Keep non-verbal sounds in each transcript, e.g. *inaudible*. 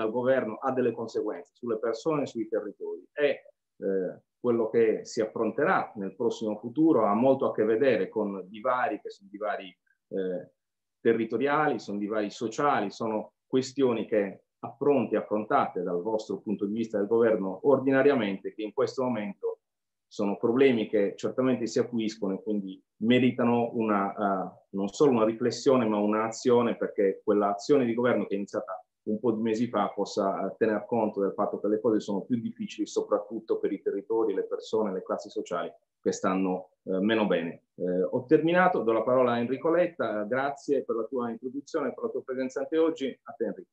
dal governo ha delle conseguenze sulle persone e sui territori. E eh, quello che si affronterà nel prossimo futuro ha molto a che vedere con divari che sono divari eh, territoriali, sono divari sociali, sono questioni che affronti, affrontate dal vostro punto di vista del governo ordinariamente, che in questo momento sono problemi che certamente si acuiscono e quindi meritano una, uh, non solo una riflessione ma un'azione, perché quell'azione di governo che è iniziata un po' di mesi fa possa eh, tener conto del fatto che le cose sono più difficili soprattutto per i territori, le persone, le classi sociali che stanno eh, meno bene. Eh, ho terminato, do la parola a Enrico Letta, eh, grazie per la tua introduzione, per la tua presenza anche oggi, a te Enrico.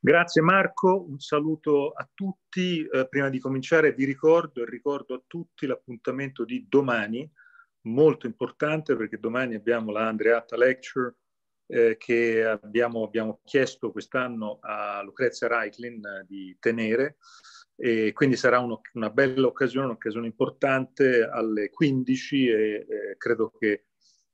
Grazie Marco, un saluto a tutti. Eh, prima di cominciare vi ricordo e ricordo a tutti l'appuntamento di domani, molto importante perché domani abbiamo la Andreatta Lecture eh, che abbiamo, abbiamo, chiesto quest'anno a Lucrezia Reiklin eh, di tenere e quindi sarà uno, una bella occasione, un'occasione importante alle 15 e eh, credo che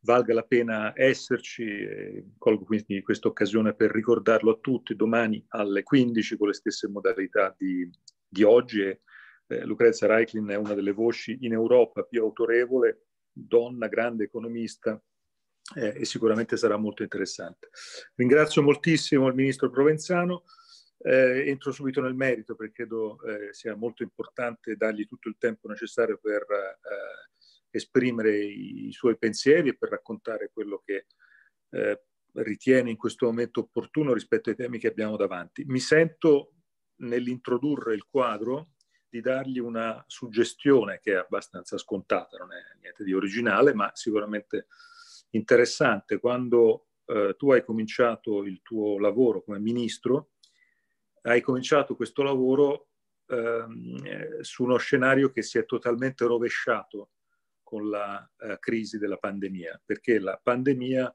valga la pena esserci. Eh, colgo quindi questa occasione per ricordarlo a tutti domani alle 15 con le stesse modalità di, di oggi. Eh, Lucrezia Reiklin è una delle voci in Europa più autorevole, donna, grande economista eh, e sicuramente sarà molto interessante. Ringrazio moltissimo il Ministro Provenzano, eh, entro subito nel merito perché credo eh, sia molto importante dargli tutto il tempo necessario per eh, esprimere i, i, suoi pensieri e per raccontare quello che eh, ritiene in questo momento opportuno rispetto ai temi che abbiamo davanti. Mi sento nell'introdurre il quadro di dargli una suggestione che è abbastanza scontata, non è niente di originale, ma sicuramente interessante quando eh, tu hai cominciato il tuo lavoro come ministro, hai cominciato questo lavoro eh, su uno scenario che si è totalmente rovesciato con la eh, crisi della pandemia, perché la pandemia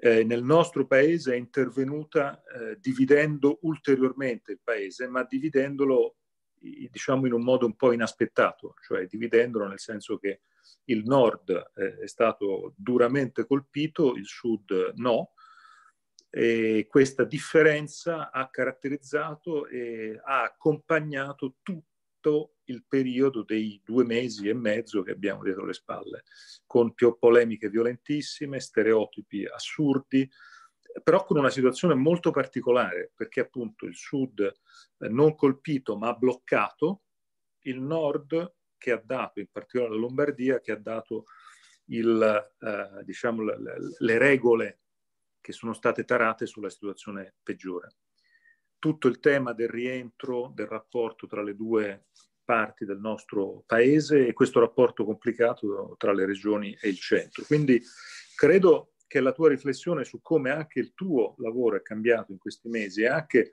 eh, nel nostro paese è intervenuta eh, dividendo ulteriormente il paese, ma dividendolo diciamo in un modo un po' inaspettato, cioè dividendolo nel senso che il nord eh, è stato duramente colpito, il sud no. E questa differenza ha caratterizzato e ha accompagnato tutto il periodo dei due mesi e mezzo che abbiamo dietro le spalle, con polemiche violentissime, stereotipi assurdi, però con una situazione molto particolare, perché appunto il sud eh, non colpito ma bloccato, il nord che ha dato, in particolare la Lombardia, che ha dato il, eh, diciamo, le, le regole che sono state tarate sulla situazione peggiore. Tutto il tema del rientro, del rapporto tra le due parti del nostro paese e questo rapporto complicato tra le regioni e il centro. Quindi credo che la tua riflessione su come anche il tuo lavoro è cambiato in questi mesi e anche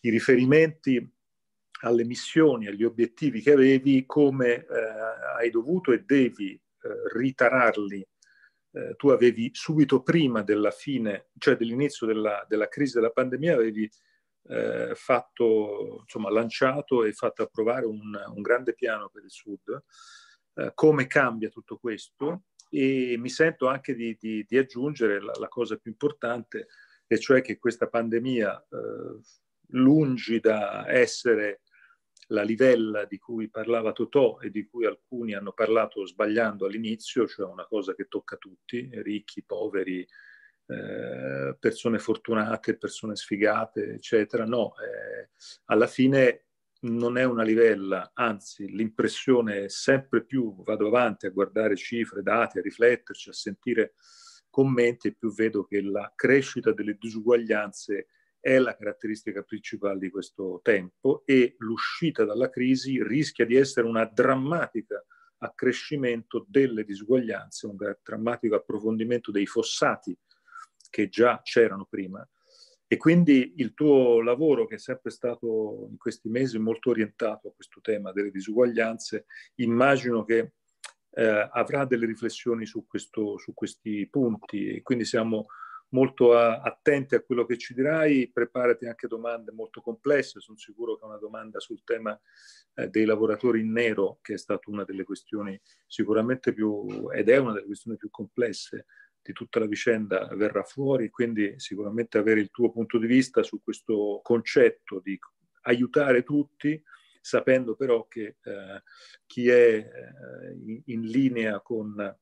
i riferimenti alle missioni, agli obiettivi che avevi, come eh, hai dovuto e devi eh, ritararli. Eh, tu avevi subito prima della fine, cioè dell'inizio della, della crisi della pandemia, avevi eh, fatto, insomma, lanciato e fatto approvare un, un grande piano per il Sud. Eh, come cambia tutto questo? E mi sento anche di, di, di aggiungere la, la, cosa più importante, e cioè che questa pandemia eh, lungi da essere la livella di cui parlava Totò e di cui alcuni hanno parlato sbagliando all'inizio, cioè una cosa che tocca tutti, ricchi, poveri, eh, persone fortunate, persone sfigate, eccetera. No, eh, alla fine non è una livella, anzi l'impressione è sempre più vado avanti a guardare cifre, dati, a rifletterci, a sentire commenti e più vedo che la crescita delle disuguaglianze è la caratteristica principale di questo tempo e l'uscita dalla crisi rischia di essere una drammatica accrescimento delle disuguaglianze, un drammatico approfondimento dei fossati che già c'erano prima. E quindi il tuo lavoro, che è sempre stato in questi mesi molto orientato a questo tema delle disuguaglianze, immagino che eh, avrà delle riflessioni su, questo, su questi punti e quindi siamo molto a, eh, attenti a quello che ci dirai, preparati anche domande molto complesse, sono sicuro che una domanda sul tema eh, dei lavoratori in nero, che è stata una delle questioni sicuramente più, ed è una delle questioni più complesse di tutta la vicenda, verrà fuori, quindi sicuramente avere il tuo punto di vista su questo concetto di aiutare tutti, sapendo però che eh, chi è eh, in, in linea con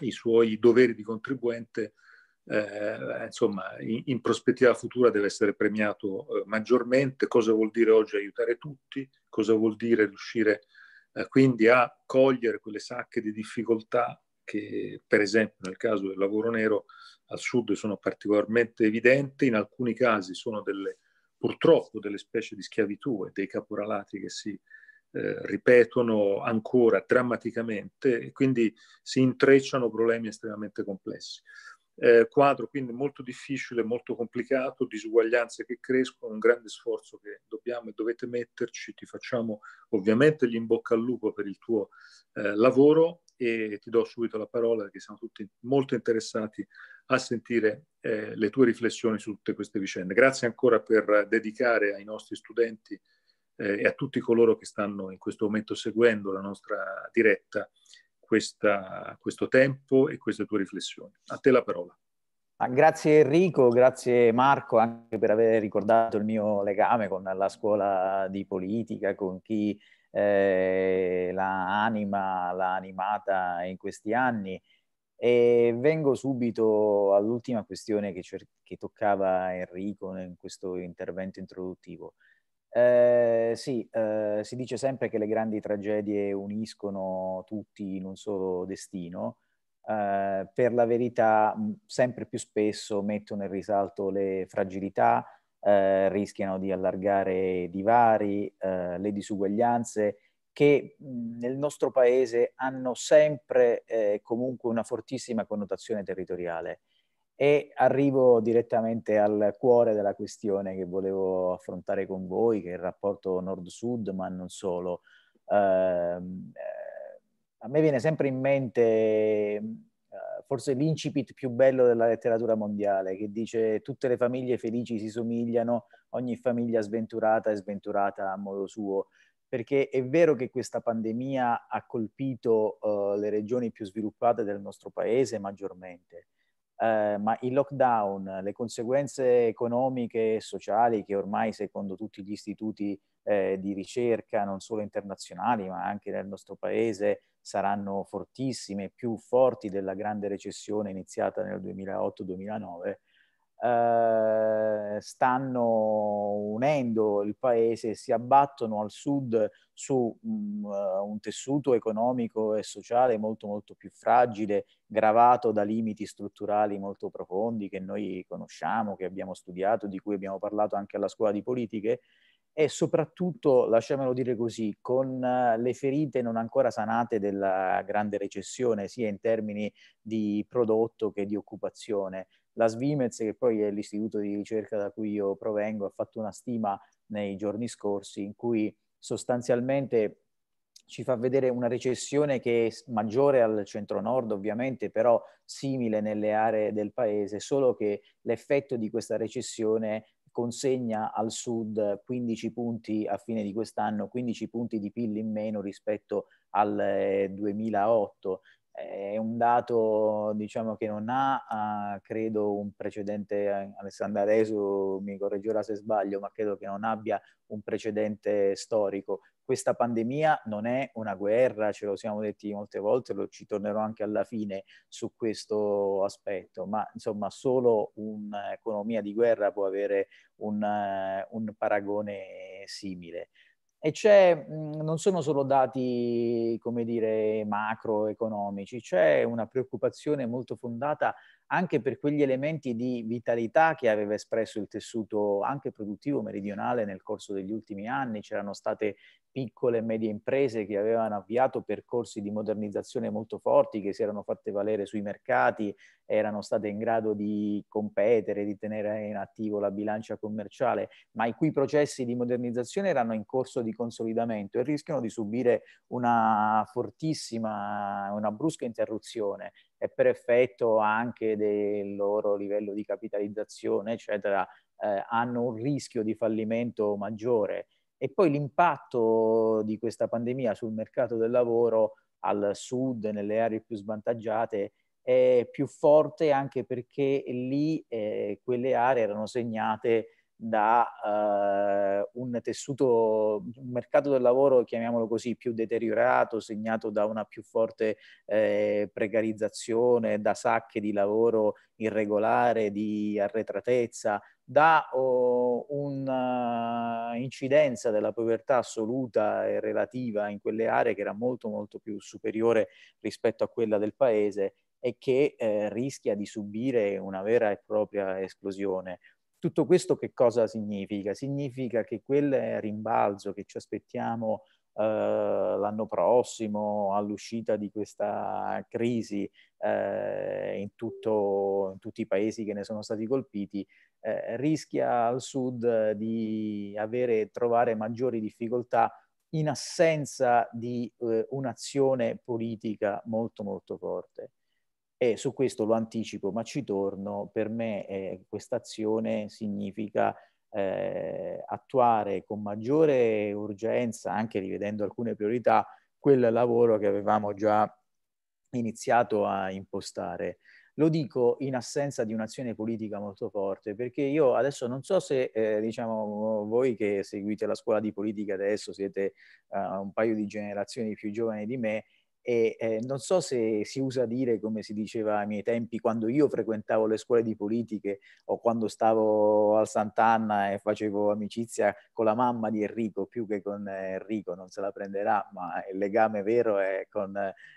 i suoi doveri di contribuente eh, eh, insomma, in, in, prospettiva futura deve essere premiato eh, maggiormente. Cosa vuol dire oggi aiutare tutti? Cosa vuol dire riuscire eh, quindi a cogliere quelle sacche di difficoltà che, per esempio, nel caso del lavoro nero al sud sono particolarmente evidenti, in alcuni casi sono delle, purtroppo delle specie di schiavitù e dei caporalati che si eh, ripetono ancora drammaticamente e quindi si intrecciano problemi estremamente complessi eh, quadro quindi molto difficile, molto complicato, disuguaglianze che crescono, un grande sforzo che dobbiamo e dovete metterci, ti facciamo ovviamente gli in bocca al lupo per il tuo eh, lavoro e ti do subito la parola perché siamo tutti molto interessati a sentire eh, le tue riflessioni su tutte queste vicende. Grazie ancora per dedicare ai nostri studenti eh, e a tutti coloro che stanno in questo momento seguendo la nostra diretta questa, questo tempo e queste tue riflessioni. A te la parola. Ah, grazie Enrico, grazie Marco anche per aver ricordato il mio legame con la scuola di politica, con chi eh, la anima, l'ha animata in questi anni. E vengo subito all'ultima questione che, cer- che toccava Enrico in questo intervento introduttivo. Eh, sì, eh, si dice sempre che le grandi tragedie uniscono tutti in un solo destino. Eh, per la verità, sempre più spesso mettono in risalto le fragilità, eh, rischiano di allargare i divari, eh, le disuguaglianze che nel nostro paese hanno sempre eh, comunque una fortissima connotazione territoriale. E arrivo direttamente al cuore della questione che volevo affrontare con voi, che è il rapporto nord-sud, ma non solo. Ehm, eh, a me viene sempre in mente mm, eh, forse l'incipit più bello della letteratura mondiale, che dice tutte le famiglie felici si somigliano, ogni famiglia sventurata è sventurata a modo suo, perché è vero che questa pandemia ha colpito uh, le regioni più sviluppate del nostro paese maggiormente, eh, ma il lockdown, le conseguenze economiche e sociali che ormai secondo tutti gli istituti eh, di ricerca, non solo internazionali, ma anche nel nostro paese, saranno fortissime, più forti della grande recessione iniziata nel 2008-2009, eh, stanno unendo il paese, si abbattono al sud su mh, mm, eh, un tessuto economico e sociale molto molto più fragile, gravato da limiti strutturali molto profondi che noi conosciamo, che abbiamo studiato, di cui abbiamo parlato anche alla scuola di politiche e soprattutto, lasciamelo dire così, con eh, le ferite non ancora sanate della grande recessione, sia in termini di prodotto che di occupazione. La Svimez, che poi è l'istituto di ricerca da cui io provengo, ha fatto una stima nei giorni scorsi in cui sostanzialmente ci fa vedere una recessione che è maggiore al centro-nord, ovviamente, però simile nelle aree del paese, solo che l'effetto di questa recessione consegna al sud 15 punti a fine di quest'anno, 15 punti di PIL in meno rispetto al 2008 eh, è un dato diciamo, che non ha, uh, credo, un precedente, eh, Alessandra Resu mi correggerà se sbaglio, ma credo che non abbia un precedente storico. Questa pandemia non è una guerra, ce lo siamo detti molte volte, lo, ci tornerò anche alla fine su questo aspetto, ma insomma solo un'economia di guerra può avere un, uh, un paragone simile. E c'è, mhmm, non sono solo dati, come dire, macroeconomici, c'è una preoccupazione molto fondata anche per quegli elementi di vitalità che aveva espresso il tessuto anche produttivo meridionale nel corso degli ultimi anni. C'erano state piccole e medie imprese che avevano avviato percorsi di modernizzazione molto forti, che si erano fatte valere sui mercati, erano state in grado di competere, di tenere in attivo la bilancia commerciale, ma i cui processi di modernizzazione erano in corso di consolidamento e rischiano di subire una fortissima, una brusca interruzione e per effetto anche del loro livello di capitalizzazione, eccetera, eh, hanno un rischio di fallimento maggiore. E poi l'impatto di questa pandemia sul mercato del lavoro al sud, nelle aree più svantaggiate, è più forte anche perché lì eh, quelle aree erano segnate da eh, un tessuto, un mercato del lavoro, chiamiamolo così, più deteriorato, segnato da una più forte eh, precarizzazione, da sacche di lavoro irregolare, di arretratezza, da oh, un'incidenza eh, della povertà assoluta e relativa in quelle aree che era molto molto più superiore rispetto a quella del paese e che eh, rischia di subire una vera e propria esplosione tutto questo che cosa significa? Significa che quel rimbalzo che ci aspettiamo eh, l'anno prossimo all'uscita di questa crisi eh, in, tutto, in, tutti i paesi che ne sono stati colpiti eh, rischia al sud di avere, trovare maggiori difficoltà in assenza di eh, un'azione politica molto molto forte. E su questo lo anticipo, ma ci torno, per me eh, questa azione significa eh, attuare con maggiore urgenza, anche rivedendo alcune priorità, quel lavoro che avevamo già iniziato a impostare. Lo dico in assenza di un'azione politica molto forte, perché io adesso non so se, eh, diciamo, voi che seguite la scuola di politica adesso siete eh, un paio di generazioni più giovani di me, e eh, non so se si usa dire, come si diceva ai miei tempi, quando io frequentavo le scuole di politiche o quando stavo al Sant'Anna e facevo amicizia con la mamma di Enrico, più che con eh, Enrico, non se la prenderà, ma il legame vero è con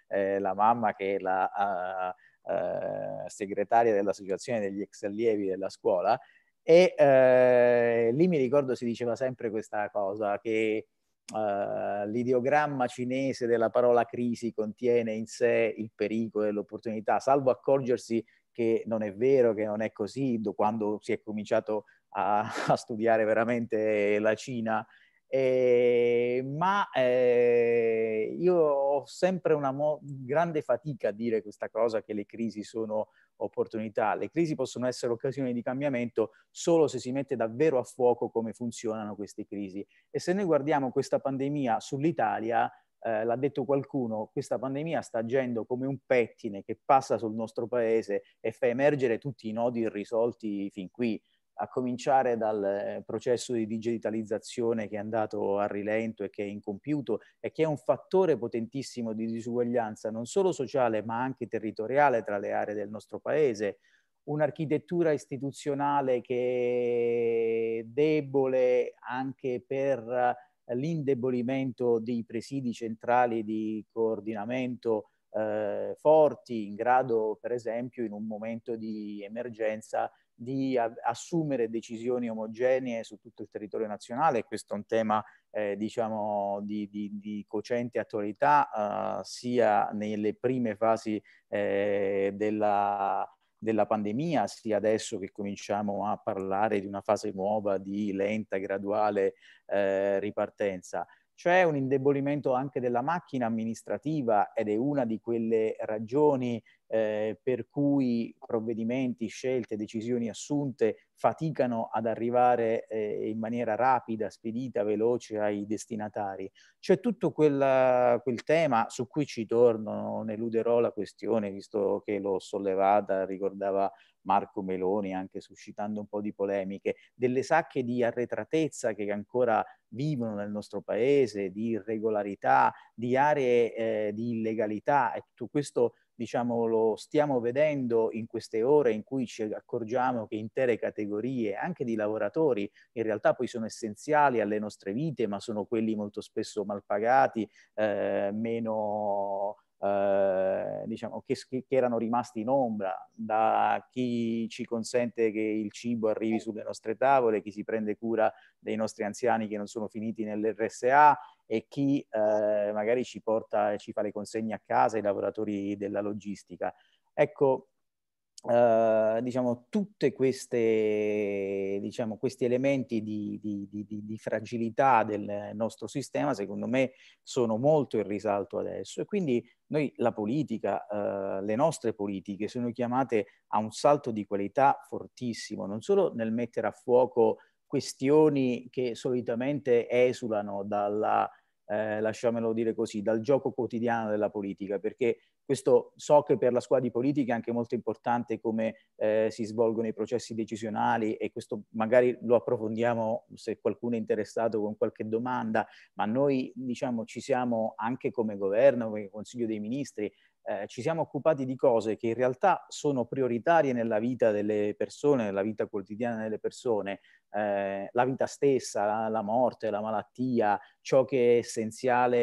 eh, la mamma che è la a, ah, a, ah, segretaria dell'associazione degli ex allievi della scuola. E eh, lì mi ricordo si diceva sempre questa cosa che eh, l'ideogramma cinese della parola crisi contiene in sé il pericolo e l'opportunità, salvo accorgersi che non è vero, che non è così, quando si è cominciato a, *laughs* a studiare veramente la Cina eh, ma eh, io ho sempre una mo- grande fatica a dire questa cosa che le crisi sono opportunità. Le crisi possono essere occasioni di cambiamento solo se si mette davvero a fuoco come funzionano queste crisi. E se noi guardiamo questa pandemia sull'Italia, eh, l'ha detto qualcuno, questa pandemia sta agendo come un pettine che passa sul nostro paese e fa emergere tutti i nodi irrisolti fin qui a cominciare dal eh, processo di digitalizzazione che è andato a rilento e che è incompiuto e che è un fattore potentissimo di disuguaglianza non solo sociale ma anche territoriale tra le aree del nostro paese, un'architettura istituzionale che è debole anche per eh, l'indebolimento dei presidi centrali di coordinamento eh, forti in grado per esempio in un momento di emergenza di assumere decisioni omogenee su tutto il territorio nazionale, questo è un tema eh, diciamo di, di, di, cocente attualità eh, sia nelle prime fasi eh, della, della pandemia, sia adesso che cominciamo a parlare di una fase nuova di lenta, graduale eh, ripartenza. C'è un indebolimento anche della macchina amministrativa ed è una di quelle ragioni eh, per cui provvedimenti, scelte, decisioni assunte faticano ad arrivare eh, in maniera rapida, spedita, veloce ai destinatari. C'è tutto quella, quel tema su cui ci torno, non eluderò la questione, visto che l'ho sollevata, ricordava Marco Meloni, anche suscitando un po' di polemiche, delle sacche di arretratezza che ancora vivono nel nostro paese, di irregolarità, di aree eh, di illegalità e ecco, tutto questo diciamo, lo stiamo vedendo in queste ore in cui ci accorgiamo che intere categorie, anche di lavoratori, in realtà poi sono essenziali alle nostre vite, ma sono quelli molto spesso mal pagati, eh, meno... Eh, diciamo, che, che, erano rimasti in ombra, da chi ci consente che il cibo arrivi sulle nostre tavole, chi si prende cura dei nostri anziani che non sono finiti nell'RSA e chi eh, magari ci porta e ci fa le consegne a casa, i lavoratori della logistica. Ecco, eh, diciamo, tutti diciamo, questi elementi di, di, di, di, fragilità del nostro sistema, secondo me, sono molto in risalto adesso. E quindi noi, la politica, eh, le nostre politiche sono chiamate a un salto di qualità fortissimo, non solo nel mettere a fuoco questioni che solitamente esulano dalla, eh, lasciamelo dire così, dal gioco quotidiano della politica, perché questo so che per la scuola di politica è anche molto importante come eh, si svolgono i processi decisionali e questo magari lo approfondiamo se qualcuno è interessato con qualche domanda, ma noi diciamo ci siamo anche come governo, come Consiglio dei Ministri eh, ci siamo occupati di cose che in realtà sono prioritarie nella vita delle persone, nella vita quotidiana delle persone, eh, la vita stessa, la, la morte, la malattia, ciò che è essenziale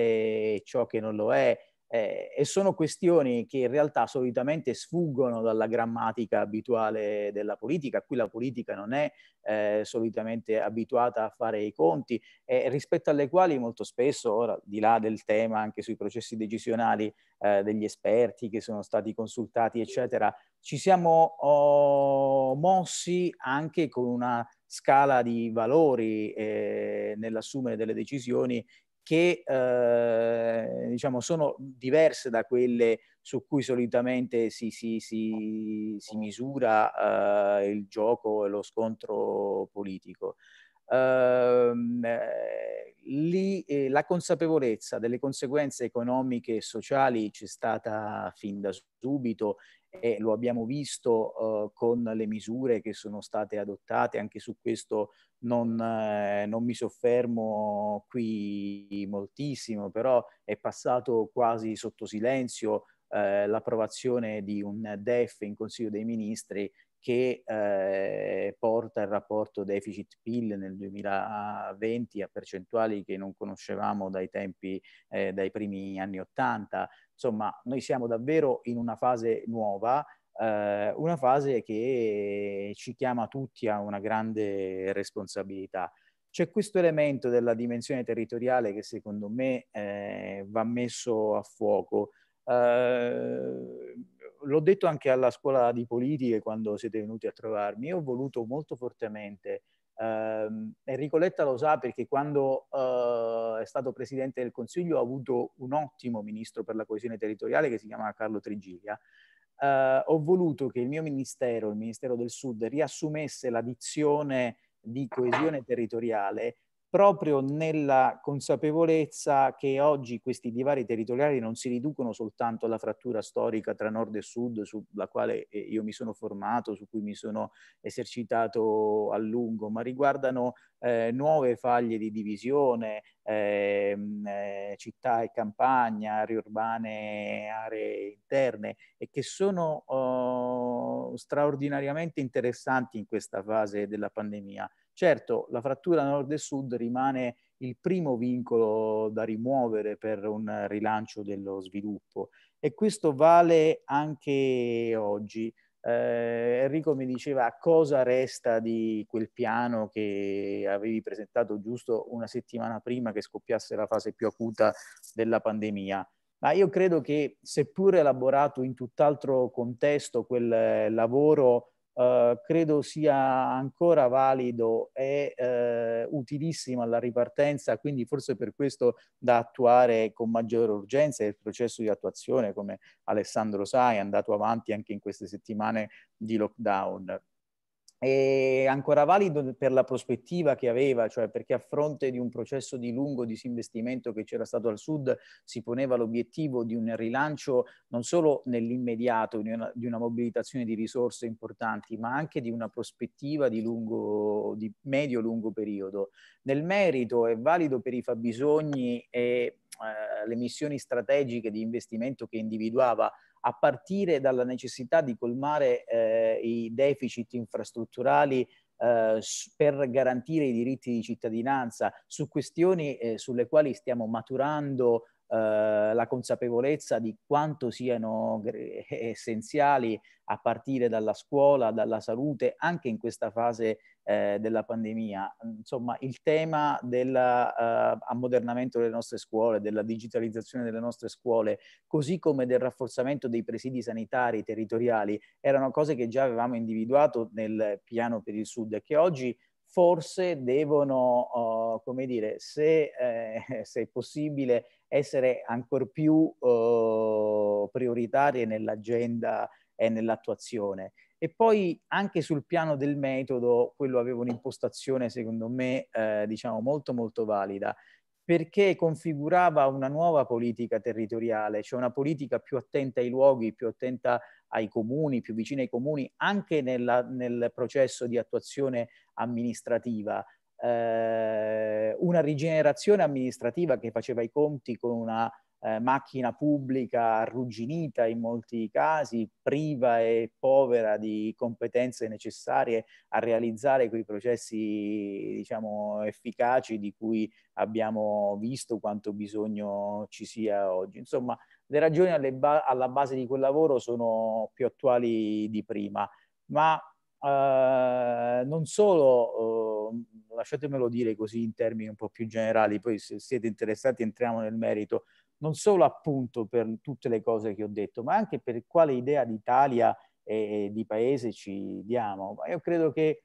e ciò che non lo è, eh, e sono questioni che in realtà solitamente sfuggono dalla grammatica abituale della politica, a cui la politica non è eh, solitamente abituata a fare i conti e eh, rispetto alle quali molto spesso, ora di là del tema anche sui processi decisionali eh, degli esperti che sono stati consultati, eccetera, ci siamo oh, mossi anche con una scala di valori eh, nell'assumere delle decisioni che eh, diciamo, sono diverse da quelle su cui solitamente si, si, si, si misura eh, il gioco e lo scontro politico. Ehm, eh, lì eh, la consapevolezza delle conseguenze economiche e sociali c'è stata fin da subito e lo abbiamo visto eh, con le misure che sono state adottate, anche su questo non, eh, non, mi soffermo qui moltissimo, però è passato quasi sotto silenzio eh, l'approvazione di un DEF in Consiglio dei Ministri che eh, porta il rapporto deficit-PIL nel 2020 a percentuali che non conoscevamo dai tempi, eh, dai primi anni 80. Insomma, noi siamo davvero in una fase nuova, eh, una fase che ci chiama tutti a una grande responsabilità. C'è questo elemento della dimensione territoriale che secondo me eh, va messo a fuoco. Eh, l'ho detto anche alla scuola di politiche quando siete venuti a trovarmi, io ho voluto molto fortemente, ehm, Enrico Letta lo sa perché quando eh, è stato Presidente del Consiglio ha avuto un ottimo Ministro per la coesione territoriale che si chiama Carlo Trigilia, eh, ho voluto che il mio Ministero, il Ministero del Sud, riassumesse la dizione di coesione territoriale proprio nella consapevolezza che oggi questi divari territoriali non si riducono soltanto alla frattura storica tra nord e sud, sulla quale eh, io mi sono formato, su cui mi sono esercitato a lungo, ma riguardano eh, nuove faglie di divisione, ehm, eh, città e campagna, aree urbane, aree interne, e che sono eh, straordinariamente interessanti in questa fase della pandemia. Certo, la frattura nord e sud rimane il primo vincolo da rimuovere per un rilancio dello sviluppo e questo vale anche oggi. Eh, Enrico mi diceva cosa resta di quel piano che avevi presentato giusto una settimana prima che scoppiasse la fase più acuta della pandemia. Ma io credo che seppur elaborato in tutt'altro contesto, quel lavoro eh, credo sia ancora valido e eh, utilissimo alla ripartenza, quindi forse per questo da attuare con maggiore urgenza il processo di attuazione, come Alessandro sa, è andato avanti anche in queste settimane di lockdown è ancora valido per la prospettiva che aveva, cioè perché a fronte di un processo di lungo disinvestimento che c'era stato al sud si poneva l'obiettivo di un rilancio non solo nell'immediato, di una, di una mobilitazione di risorse importanti, ma anche di una prospettiva di, lungo, di medio-lungo periodo. Nel merito è valido per i fabbisogni e eh, le missioni strategiche di investimento che individuava a partire dalla necessità di colmare eh, i deficit infrastrutturali eh, per garantire i diritti di cittadinanza su questioni eh, sulle quali stiamo maturando eh, la consapevolezza di quanto siano eh, essenziali a partire dalla scuola, dalla salute, anche in questa fase eh, della pandemia. Insomma, il tema dell'ammodernamento eh, uh, delle nostre scuole, della digitalizzazione delle nostre scuole, così come del rafforzamento dei presidi sanitari territoriali, erano cose che già avevamo individuato nel piano per il Sud e che oggi forse devono, uh, come dire, se, eh, *laughs* se, è possibile, essere ancor più uh, prioritarie nell'agenda e nell'attuazione. E poi anche sul piano del metodo, quello aveva un'impostazione secondo me eh, diciamo molto molto valida, perché configurava una nuova politica territoriale, cioè una politica più attenta ai luoghi, più attenta ai comuni, più vicina ai comuni, anche nella, nel processo di attuazione amministrativa. Eh, una rigenerazione amministrativa che faceva i conti con una eh, macchina pubblica arrugginita in molti casi, priva e povera di competenze necessarie a realizzare quei processi diciamo, efficaci di cui abbiamo visto quanto bisogno ci sia oggi. Insomma, le ragioni ba- alla base di quel lavoro sono più attuali di prima, ma Uh, non solo, uh, lasciatemelo dire così in termini un po' più generali, poi se siete interessati entriamo nel merito, non solo appunto per tutte le cose che ho detto, ma anche per quale idea d'Italia e, e di paese ci diamo. Io credo che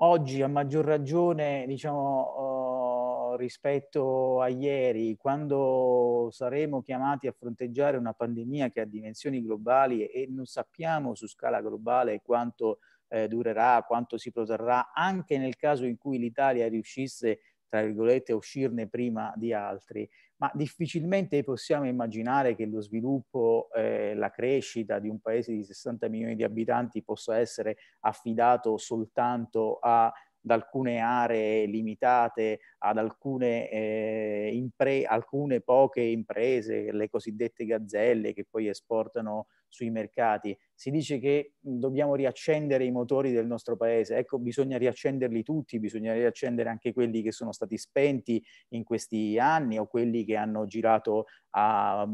oggi a maggior ragione, diciamo, oh, rispetto a ieri, quando saremo chiamati a fronteggiare una pandemia che ha dimensioni globali e non sappiamo su scala globale quanto eh, durerà, quanto si protrarrà, anche nel caso in cui l'Italia riuscisse, tra virgolette, a uscirne prima di altri ma difficilmente possiamo immaginare che lo sviluppo e eh, la crescita di un paese di 60 milioni di abitanti possa essere affidato soltanto a ad alcune aree limitate, ad alcune, eh, impre- alcune poche imprese, le cosiddette gazzelle che poi esportano sui mercati, si dice che dobbiamo riaccendere i motori del nostro paese, ecco bisogna riaccenderli tutti, bisogna riaccendere anche quelli che sono stati spenti in questi anni o quelli che hanno girato a, a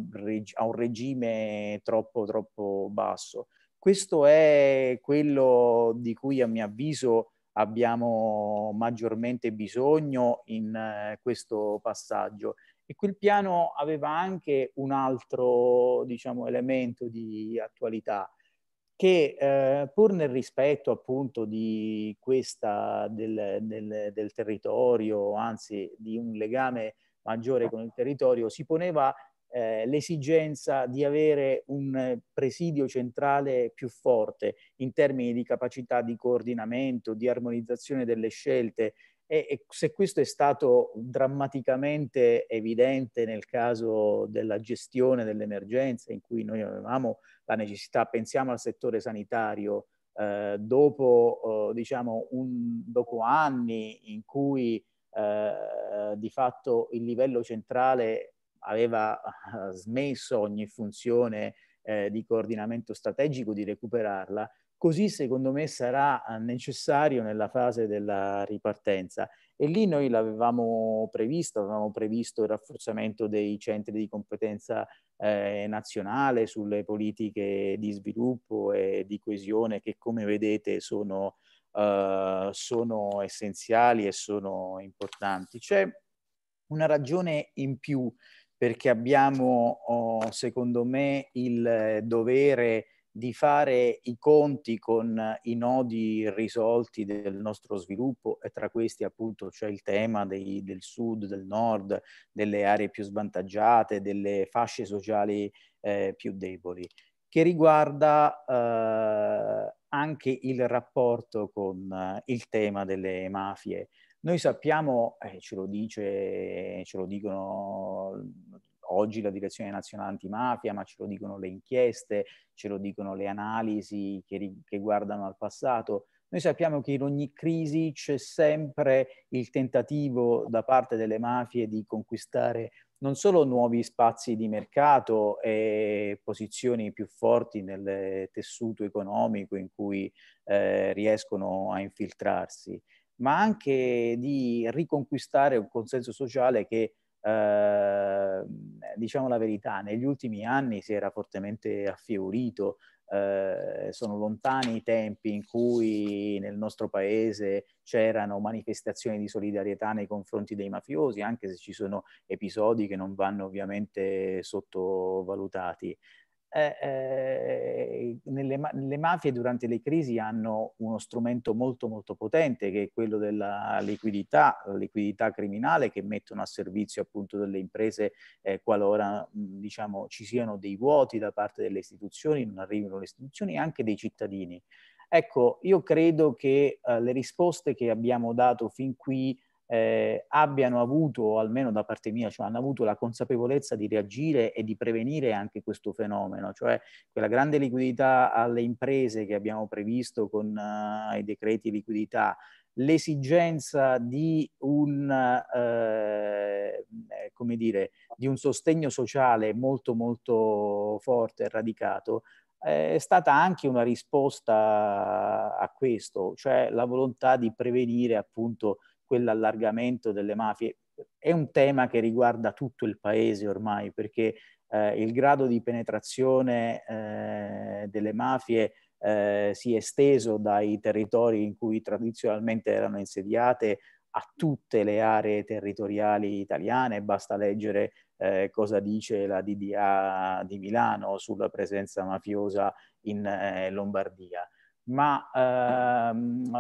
un regime troppo troppo basso. Questo è quello di cui a mio avviso abbiamo maggiormente bisogno in eh, questo passaggio e quel piano aveva anche un altro, diciamo, elemento di attualità, che eh, pur nel rispetto appunto di questa, del, del, del territorio, anzi di un legame maggiore con il territorio, si poneva eh, l'esigenza di avere un presidio centrale più forte in termini di capacità di coordinamento, di armonizzazione delle scelte, e, e se questo è stato drammaticamente evidente nel caso della gestione dell'emergenza, in cui noi avevamo la necessità, pensiamo al settore sanitario, eh, dopo, eh, diciamo un, dopo, anni in cui eh, di fatto il livello centrale aveva eh, smesso ogni funzione eh, di coordinamento strategico, di recuperarla, Così secondo me sarà eh, necessario nella fase della ripartenza e lì noi l'avevamo previsto, avevamo previsto il rafforzamento dei centri di competenza eh, nazionale sulle politiche di sviluppo e di coesione che come vedete sono, eh, sono essenziali e sono importanti. C'è una ragione in più perché abbiamo, oh, secondo me, il dovere di fare i conti con i nodi risolti del nostro sviluppo e tra questi appunto c'è il tema dei, del sud, del nord, delle aree più svantaggiate, delle fasce sociali eh, più deboli, che riguarda eh, anche il rapporto con eh, il tema delle mafie. Noi sappiamo, ce lo dice, ce lo dicono oggi la direzione nazionale antimafia, ma ce lo dicono le inchieste, ce lo dicono le analisi che, che guardano al passato. Noi sappiamo che in ogni crisi c'è sempre il tentativo da parte delle mafie di conquistare non solo nuovi spazi di mercato e posizioni più forti nel tessuto economico in cui eh, riescono a infiltrarsi, ma anche di riconquistare un consenso sociale che eh, diciamo la verità, negli ultimi anni si era fortemente affievolito, eh, sono lontani i tempi in cui nel nostro paese c'erano manifestazioni di solidarietà nei confronti dei mafiosi, anche se ci sono episodi che non vanno ovviamente sottovalutati eh, eh nelle, le mafie durante le crisi hanno uno strumento molto molto potente che è quello della liquidità, liquidità criminale che mettono a servizio appunto delle imprese eh, qualora diciamo, ci siano dei vuoti da parte delle istituzioni, non arrivino le istituzioni e anche dei cittadini. Ecco, io credo che eh, le risposte che abbiamo dato fin qui eh, abbiano avuto, almeno da parte mia, cioè hanno avuto la consapevolezza di reagire e di prevenire anche questo fenomeno, cioè quella grande liquidità alle imprese che abbiamo previsto con uh, i decreti liquidità, l'esigenza di un, eh, eh, come dire, di un sostegno sociale molto molto forte e radicato, eh, è stata anche una risposta a questo, cioè la volontà di prevenire appunto quell'allargamento delle mafie è un tema che riguarda tutto il paese ormai perché eh, il grado di penetrazione eh, delle mafie eh, si è esteso dai territori in cui tradizionalmente erano insediate a tutte le aree territoriali italiane, basta leggere eh, cosa dice la DDA di Milano sulla presenza mafiosa in eh, Lombardia ma ehm,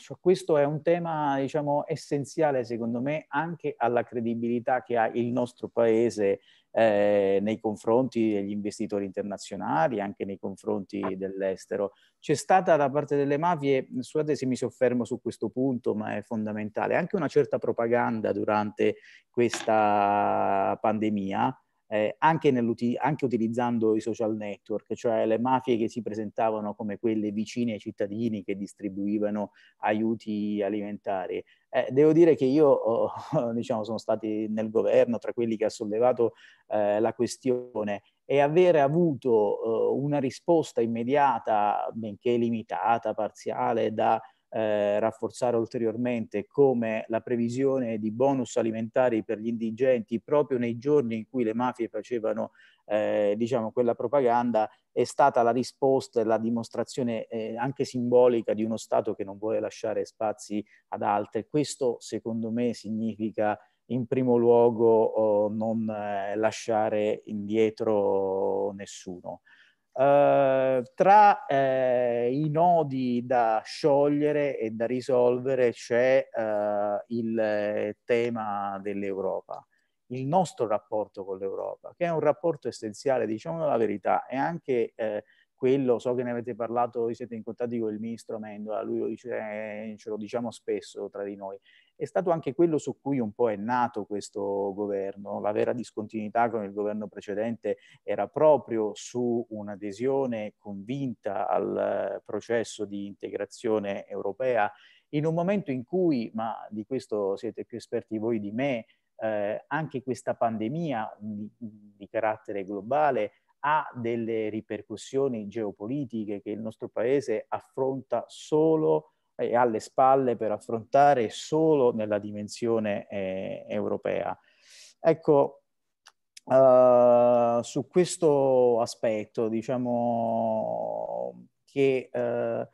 cioè questo è un tema diciamo, essenziale secondo me anche alla credibilità che ha il nostro paese eh, nei confronti degli investitori internazionali, anche nei confronti dell'estero. C'è stata da parte delle mafie, scusate se mi soffermo su questo punto, ma è fondamentale, anche una certa propaganda durante questa pandemia eh, anche, anche, utilizzando i social network, cioè le mafie che si presentavano come quelle vicine ai cittadini che distribuivano aiuti alimentari. Eh, devo dire che io oh, *laughs* diciamo, sono stato nel governo tra quelli che ha sollevato eh, la questione e avere avuto eh, una risposta immediata, benché limitata, parziale, da eh, rafforzare ulteriormente come la previsione di bonus alimentari per gli indigenti proprio nei giorni in cui le mafie facevano eh, diciamo, quella propaganda è stata la risposta e la dimostrazione eh, anche simbolica di uno Stato che non vuole lasciare spazi ad altre. Questo secondo me significa in primo luogo oh, non eh, lasciare indietro nessuno. Eh, tra eh, i nodi da sciogliere e da risolvere c'è uh, il eh, tema dell'Europa, il nostro rapporto con l'Europa, che è un rapporto essenziale, diciamo la verità, e anche eh, quello, so che ne avete parlato, vi siete incontrati con il ministro Mendola, lui lo dice, eh, ce lo diciamo spesso tra di noi, è stato anche quello su cui un po' è nato questo governo. La vera discontinuità con il governo precedente era proprio su un'adesione convinta al processo di integrazione europea in un momento in cui, ma di questo siete più esperti voi di me, eh, anche questa pandemia di, di carattere globale ha delle ripercussioni geopolitiche che il nostro paese affronta solo e alle spalle per affrontare solo nella dimensione eh, europea. Ecco, eh, su questo aspetto, diciamo che eh,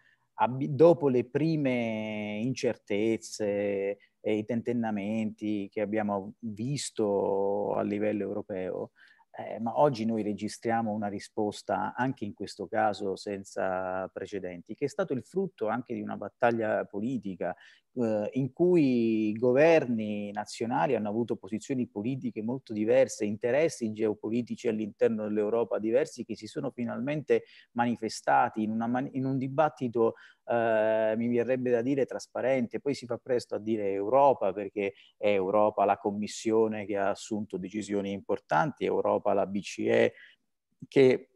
dopo le prime incertezze e i tentennamenti che abbiamo visto a livello europeo, eh, ma oggi noi registriamo una risposta, anche in questo caso senza precedenti, che è stato il frutto anche di una battaglia politica eh, in cui i governi nazionali hanno avuto posizioni politiche molto diverse, interessi geopolitici all'interno dell'Europa diversi che si sono finalmente manifestati in, man- in un dibattito Uh, mi verrebbe da dire trasparente, poi si fa presto a dire Europa perché è Europa la Commissione che ha assunto decisioni importanti, Europa la BCE che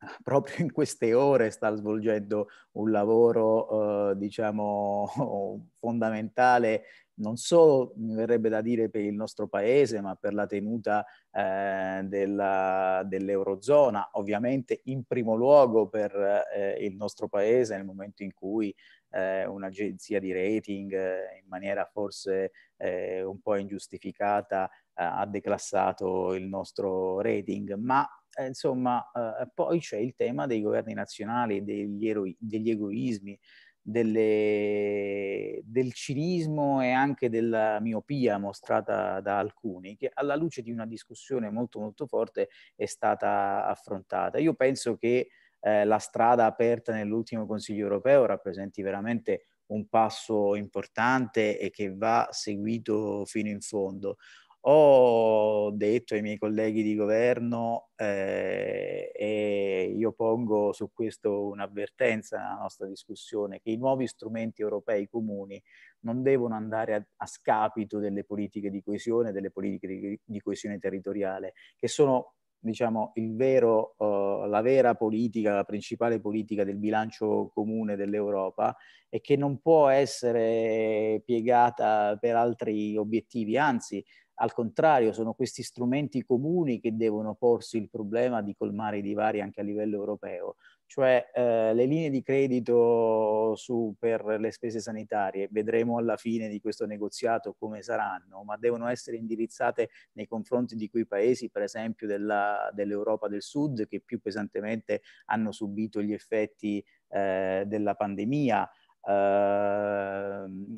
*laughs* proprio in queste ore sta svolgendo un lavoro, eh, diciamo, *laughs* fondamentale non solo, mi verrebbe da dire, per il nostro paese, ma per la tenuta eh, della, dell'Eurozona, ovviamente in primo luogo per eh, il nostro paese nel momento in cui eh, un'agenzia di rating eh, in maniera forse eh, un po' ingiustificata eh, ha declassato il nostro rating, ma eh, insomma, eh, poi c'è il tema dei governi nazionali, degli, eroi, degli egoismi, delle, del cinismo e anche della miopia mostrata da alcuni, che alla luce di una discussione molto molto forte è stata affrontata. Io penso che eh, la strada aperta nell'ultimo Consiglio europeo rappresenti veramente un passo importante e che va seguito fino in fondo. Ho detto ai miei colleghi di governo eh, e io pongo su questo un'avvertenza nella nostra discussione, che i nuovi strumenti europei comuni non devono andare a, a scapito delle politiche di coesione, delle politiche di, di coesione territoriale, che sono diciamo, vero, uh, la vera politica, la principale politica del bilancio comune dell'Europa e che non può essere piegata per altri obiettivi, anzi al contrario, sono questi strumenti comuni che devono porsi il problema di colmare i divari anche a livello europeo, cioè eh, le linee di credito su, per le spese sanitarie, vedremo alla fine di questo negoziato come saranno, ma devono essere indirizzate nei confronti di quei paesi, per esempio dell'Europa del Sud, che più pesantemente hanno subito gli effetti eh, della pandemia, Ehm,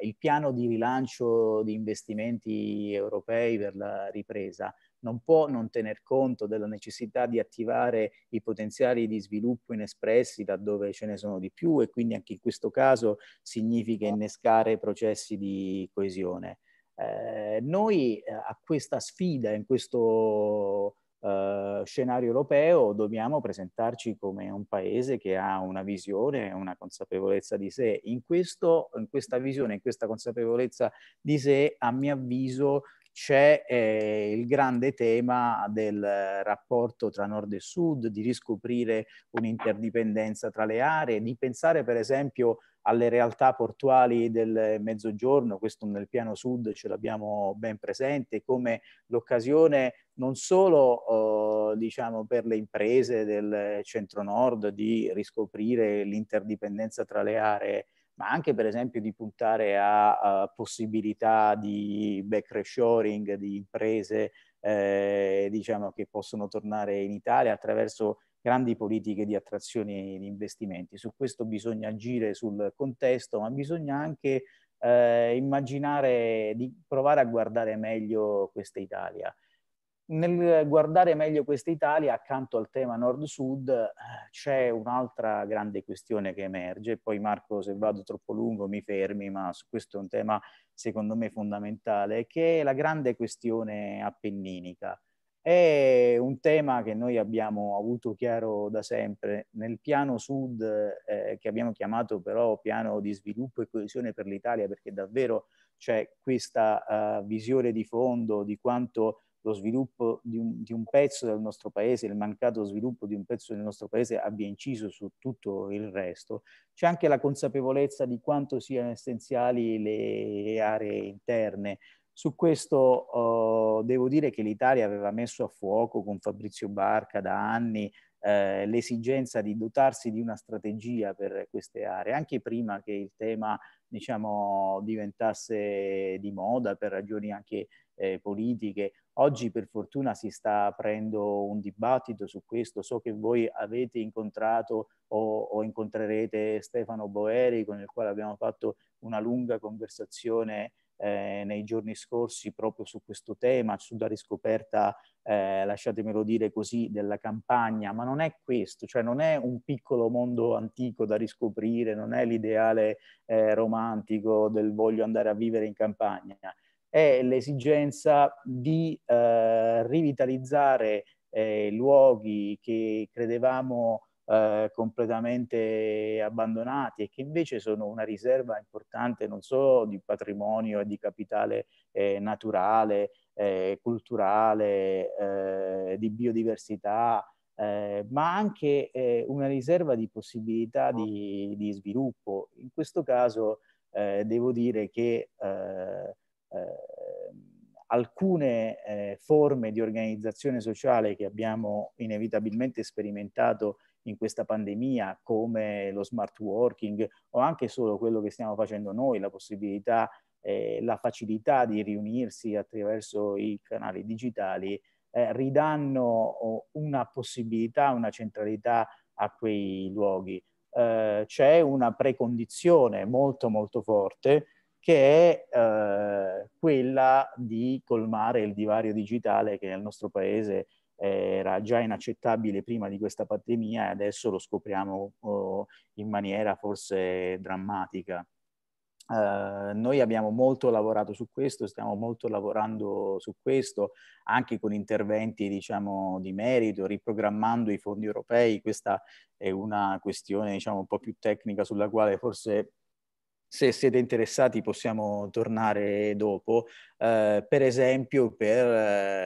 eh, il piano di rilancio di investimenti europei per la ripresa non può non tener conto della necessità di attivare i potenziali di sviluppo inespressi laddove ce ne sono di più e quindi anche in questo caso significa innescare processi di coesione. Eh, noi eh, a questa sfida, in questo eh, scenario europeo dobbiamo presentarci come un paese che ha una visione, una consapevolezza di sé. In, questo, in questa visione, in questa consapevolezza di sé, a mio avviso, c'è eh, il grande tema del rapporto tra nord e sud, di riscoprire un'interdipendenza tra le aree, di pensare per esempio alle realtà portuali del mezzogiorno, questo nel piano sud ce l'abbiamo ben presente, come l'occasione non solo eh, diciamo, per le imprese del centro nord di riscoprire l'interdipendenza tra le aree ma anche per esempio di puntare a, uh, possibilità di back reshoring, di imprese eh, diciamo, che possono tornare in Italia attraverso grandi politiche di attrazione di investimenti. Su questo bisogna agire sul contesto, ma bisogna anche eh, immaginare di provare a guardare meglio questa Italia nel guardare meglio questa Italia, accanto al tema nord-sud, eh, c'è un'altra grande questione che emerge. Poi Marco, se vado troppo lungo mi fermi, ma su questo è un tema secondo me fondamentale, che è la grande questione appenninica. È un tema che noi abbiamo avuto chiaro da sempre nel piano sud, eh, che abbiamo chiamato però piano di sviluppo e coesione per l'Italia, perché davvero c'è questa uh, visione di fondo di quanto lo sviluppo di un, di un, pezzo del nostro paese, il mancato sviluppo di un pezzo del nostro paese abbia inciso su tutto il resto. C'è anche la consapevolezza di quanto siano essenziali le aree interne. Su questo eh, devo dire che l'Italia aveva messo a fuoco con Fabrizio Barca da anni eh, l'esigenza di dotarsi di una strategia per queste aree, anche prima che il tema diciamo, diventasse di moda per ragioni anche eh, politiche. Oggi per fortuna si sta aprendo un dibattito su questo, so che voi avete incontrato o, o incontrerete Stefano Boeri con il quale abbiamo fatto una lunga conversazione eh, nei giorni scorsi proprio su questo tema, sulla riscoperta, eh, lasciatemelo dire così, della campagna, ma non è questo, cioè non è un piccolo mondo antico da riscoprire, non è l'ideale eh, romantico del voglio andare a vivere in campagna, è l'esigenza di eh, rivitalizzare eh, luoghi che credevamo eh, completamente abbandonati e che invece sono una riserva importante non solo di patrimonio e di capitale eh, naturale, eh, culturale, eh, di biodiversità, eh, ma anche eh, una riserva di possibilità di, di sviluppo. In questo caso eh, devo dire che eh, alcune eh, forme di organizzazione sociale che abbiamo inevitabilmente sperimentato in questa pandemia, come lo smart working o anche solo quello che stiamo facendo noi, la possibilità, eh, la facilità di riunirsi attraverso i canali digitali, eh, ridanno una possibilità, una centralità a quei luoghi. Eh, c'è una precondizione molto molto forte che è eh, quella di colmare il divario digitale che nel nostro paese eh, era già inaccettabile prima di questa pandemia e adesso lo scopriamo oh, in maniera forse drammatica. Uh, noi abbiamo molto lavorato su questo, stiamo molto lavorando su questo, anche con interventi diciamo, di merito, riprogrammando i fondi europei. Questa è una questione diciamo, un po' più tecnica sulla quale forse se siete interessati possiamo tornare dopo, eh, per esempio per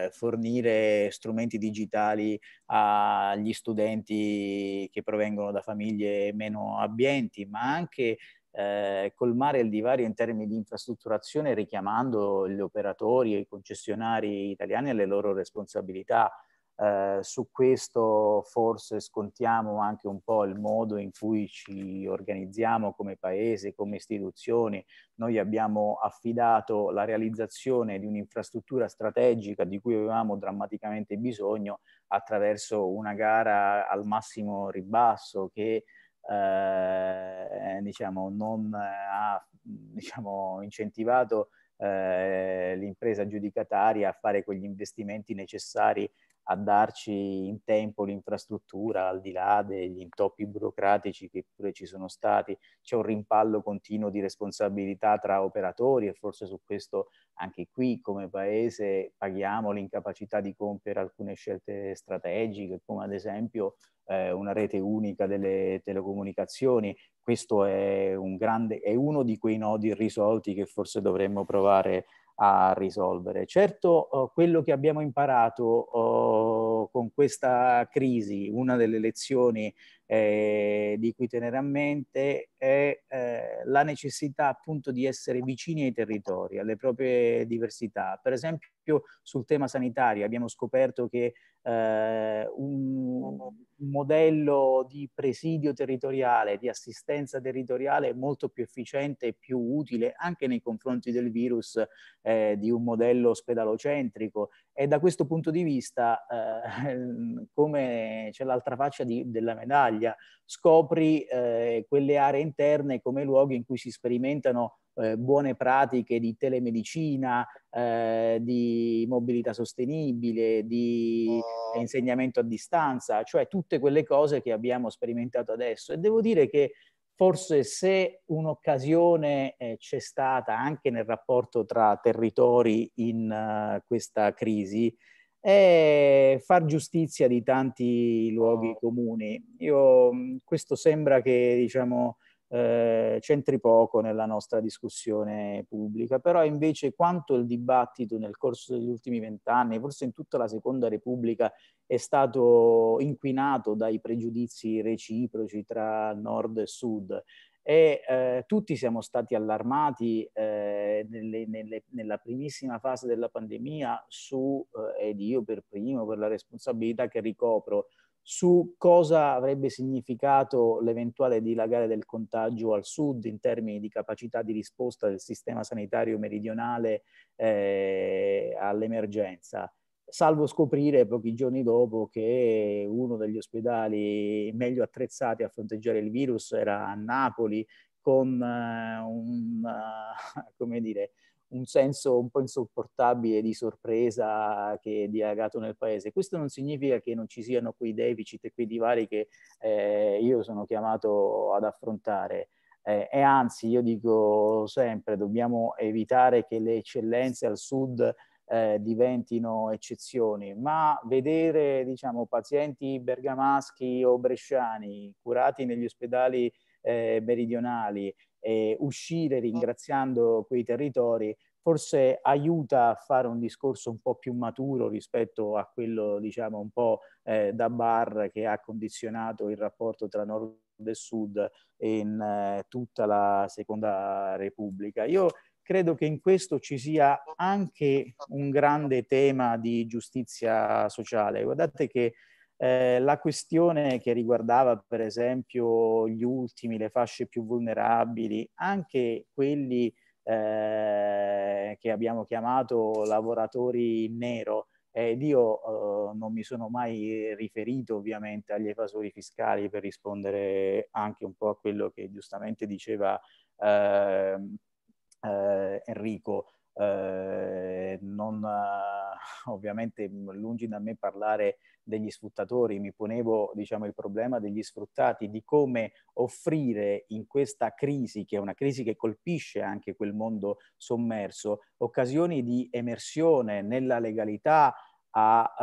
eh, fornire strumenti digitali agli studenti che provengono da famiglie meno abbienti, ma anche eh, colmare il divario in termini di infrastrutturazione richiamando gli operatori e i concessionari italiani alle loro responsabilità eh, su questo forse scontiamo anche un po' il modo in cui ci organizziamo come paese, come istituzioni. Noi abbiamo affidato la realizzazione di un'infrastruttura strategica di cui avevamo drammaticamente bisogno attraverso una gara al massimo ribasso che eh, diciamo, non ha diciamo, incentivato eh, l'impresa giudicataria a fare quegli investimenti necessari a darci in tempo l'infrastruttura, al di là degli intoppi burocratici che pure ci sono stati, c'è un rimpallo continuo di responsabilità tra operatori e forse su questo anche qui come paese paghiamo l'incapacità di compiere alcune scelte strategiche, come ad esempio eh, una rete unica delle telecomunicazioni. Questo è, un grande, è uno di quei nodi irrisolti che forse dovremmo provare a a risolvere. Certo eh, quello che abbiamo imparato eh, con questa crisi, una delle lezioni eh, di cui tenere a mente è eh, la necessità appunto di essere vicini ai territori, alle proprie diversità. Per esempio sul tema sanitario abbiamo scoperto che eh, un, modello di presidio territoriale, di assistenza territoriale è molto più efficiente e più utile anche nei confronti del virus eh, di un modello ospedalocentrico e da questo punto di vista eh, *laughs* come c'è l'altra faccia di, della medaglia Italia, scopri eh, quelle aree interne come luoghi in cui si sperimentano eh, buone pratiche di telemedicina, eh, di mobilità sostenibile, di oh. insegnamento a distanza, cioè tutte quelle cose che abbiamo sperimentato adesso. E devo dire che forse se un'occasione eh, c'è stata anche nel rapporto tra territori in uh, questa crisi, e far giustizia di tanti luoghi comuni. Io, mm, questo sembra che diciamo, eh, c'entri poco nella nostra discussione pubblica, però invece quanto il dibattito nel corso degli ultimi vent'anni, forse in tutta la Seconda Repubblica, è stato inquinato dai pregiudizi reciproci tra nord e sud e eh, tutti siamo stati allarmati eh, nelle, nelle, nella primissima fase della pandemia su, eh, ed io per primo, per la responsabilità che ricopro, su cosa avrebbe significato l'eventuale dilagare del contagio al sud in termini di capacità di risposta del sistema sanitario meridionale eh, all'emergenza salvo scoprire pochi giorni dopo che uno degli ospedali meglio attrezzati a fronteggiare il virus era a Napoli con eh, un, eh, *laughs* come dire, un senso un po' insopportabile di sorpresa che è dilagato nel paese. Questo non significa che non ci siano quei deficit e quei divari che eh, io sono chiamato ad affrontare. Eh, e anzi, io dico sempre, dobbiamo evitare che le eccellenze al sud eh, diventino eccezioni, ma vedere diciamo, pazienti bergamaschi o bresciani curati negli ospedali eh, meridionali e uscire ringraziando quei territori forse aiuta a fare un discorso un po' più maturo rispetto a quello diciamo un po' eh, da bar che ha condizionato il rapporto tra nord e sud in eh, tutta la seconda repubblica. Io credo che in questo ci sia anche un grande tema di giustizia sociale. Guardate che eh, la questione che riguardava per esempio gli ultimi, le fasce più vulnerabili, anche quelli eh, che abbiamo chiamato lavoratori nero, eh, ed io eh, non mi sono mai riferito ovviamente agli evasori fiscali per rispondere anche un po' a quello che giustamente diceva eh, eh, Enrico. Eh, non, eh, ovviamente lungi da me parlare degli sfruttatori, mi ponevo diciamo, il problema degli sfruttati, di come offrire in questa crisi, che è una crisi che colpisce anche quel mondo sommerso, occasioni di emersione nella legalità, a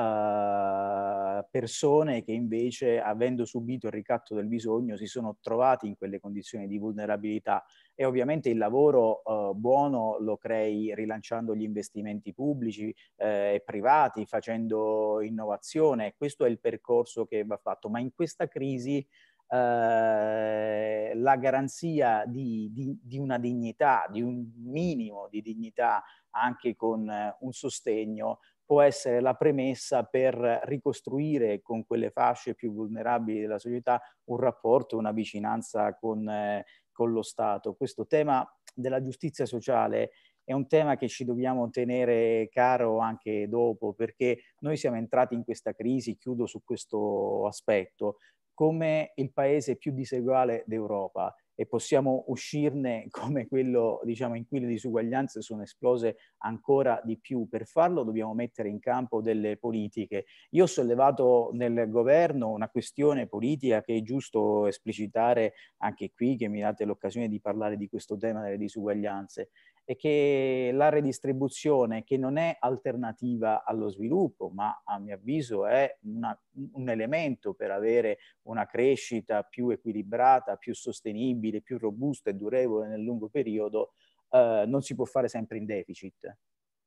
eh, persone che invece, avendo subito il ricatto del bisogno, si sono trovati in quelle condizioni di vulnerabilità. E ovviamente il lavoro eh, buono lo crei rilanciando gli investimenti pubblici eh, e privati, facendo innovazione. Questo è il percorso che va fatto. Ma in questa crisi eh, la garanzia di, di, di una dignità, di un minimo di dignità anche con eh, un sostegno, può essere la premessa per ricostruire con quelle fasce più vulnerabili della società un rapporto, una vicinanza con, eh, con lo Stato. Questo tema della giustizia sociale è un tema che ci dobbiamo tenere caro anche dopo, perché noi siamo entrati in questa crisi, chiudo su questo aspetto, come il paese più diseguale d'Europa e possiamo uscirne *laughs* come quello diciamo, in cui le disuguaglianze sono esplose ancora di più. Per farlo dobbiamo mettere in campo delle politiche. Io ho sollevato nel governo una questione politica che è giusto esplicitare anche qui, che mi date l'occasione di parlare di questo tema delle disuguaglianze è che la redistribuzione, che non è alternativa allo sviluppo, ma a mio avviso è una, un elemento per avere una crescita più equilibrata, più sostenibile, più robusta e durevole nel lungo periodo, eh, non si può fare sempre in deficit.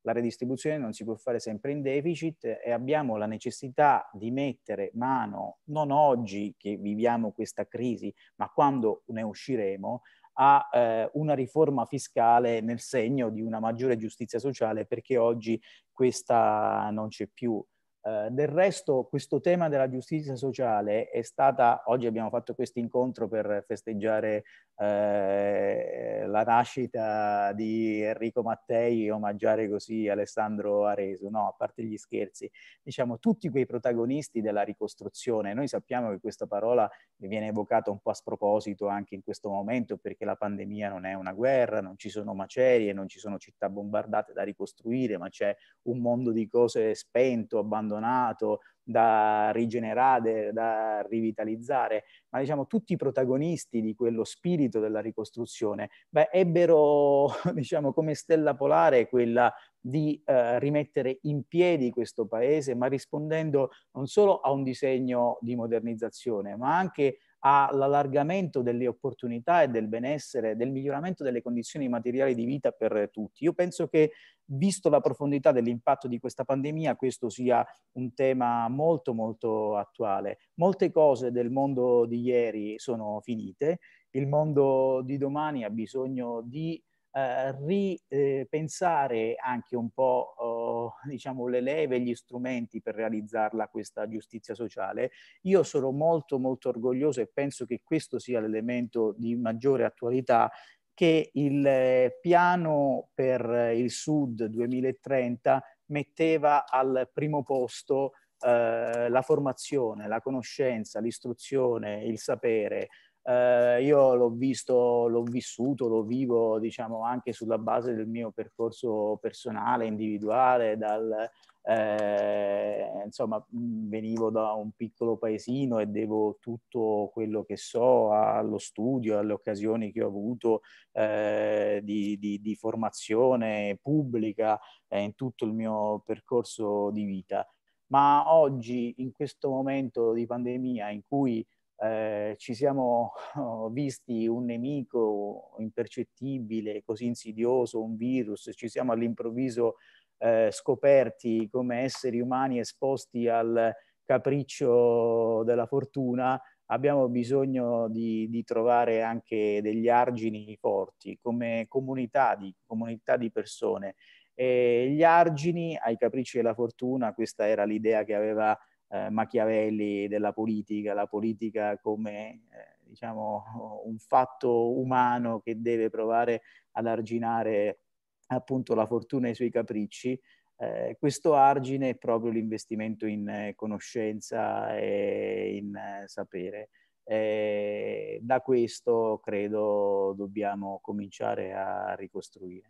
La redistribuzione non si può fare sempre in deficit e abbiamo la necessità di mettere mano, non oggi che viviamo questa crisi, ma quando ne usciremo, a eh, una riforma fiscale nel segno di una maggiore giustizia sociale perché oggi questa non c'è più. Eh, del resto questo tema della giustizia sociale è stata, oggi abbiamo fatto questo incontro per festeggiare eh, la nascita di Enrico Mattei e omaggiare così Alessandro Aresu, no, a parte gli scherzi, diciamo tutti quei protagonisti della ricostruzione. Noi sappiamo che questa parola viene evocata un po' a sproposito anche in questo momento perché la pandemia non è una guerra, non ci sono macerie, non ci sono città bombardate da ricostruire, ma c'è un mondo di cose spento, abbandonato, da rigenerare, da rivitalizzare, ma diciamo tutti i protagonisti di quello spirito della ricostruzione beh, ebbero *laughs* diciamo, come stella polare quella di eh, rimettere in piedi questo paese, ma rispondendo non solo a un disegno di modernizzazione, ma anche all'allargamento delle opportunità e del benessere, del miglioramento delle condizioni materiali di vita per tutti. Io penso che, visto la profondità dell'impatto di questa pandemia, questo sia un tema molto molto attuale. Molte cose del mondo di ieri sono finite, il mondo di domani ha bisogno di eh, ripensare eh, anche un po' oh, *laughs* diciamo, le leve e gli strumenti per realizzarla questa giustizia sociale. Io sono molto molto orgoglioso e penso che questo sia l'elemento di maggiore attualità che il eh, piano per il Sud 2030 metteva al primo posto eh, la formazione, la conoscenza, l'istruzione, il sapere, eh, io l'ho visto, l'ho vissuto, lo vivo diciamo anche sulla base del mio percorso personale, individuale, dal, eh, insomma, venivo da un piccolo paesino e devo tutto quello che so allo studio, alle occasioni che ho avuto eh, di, di, di, formazione pubblica eh, in tutto il mio percorso di vita. Ma oggi, in questo momento di pandemia in cui eh, ci siamo oh, visti un nemico impercettibile, così insidioso, un virus, ci siamo all'improvviso eh, scoperti come esseri umani esposti al capriccio della fortuna, abbiamo bisogno di, di trovare anche degli argini forti come comunità di, comunità di persone. E gli argini ai capricci della fortuna, questa era l'idea che aveva eh, Machiavelli della politica, la politica come eh, diciamo, *laughs* un fatto umano che deve provare ad arginare appunto la fortuna e i suoi capricci, eh, questo argine è proprio l'investimento in eh, conoscenza e in eh, sapere. E eh, da questo credo dobbiamo cominciare a ricostruire.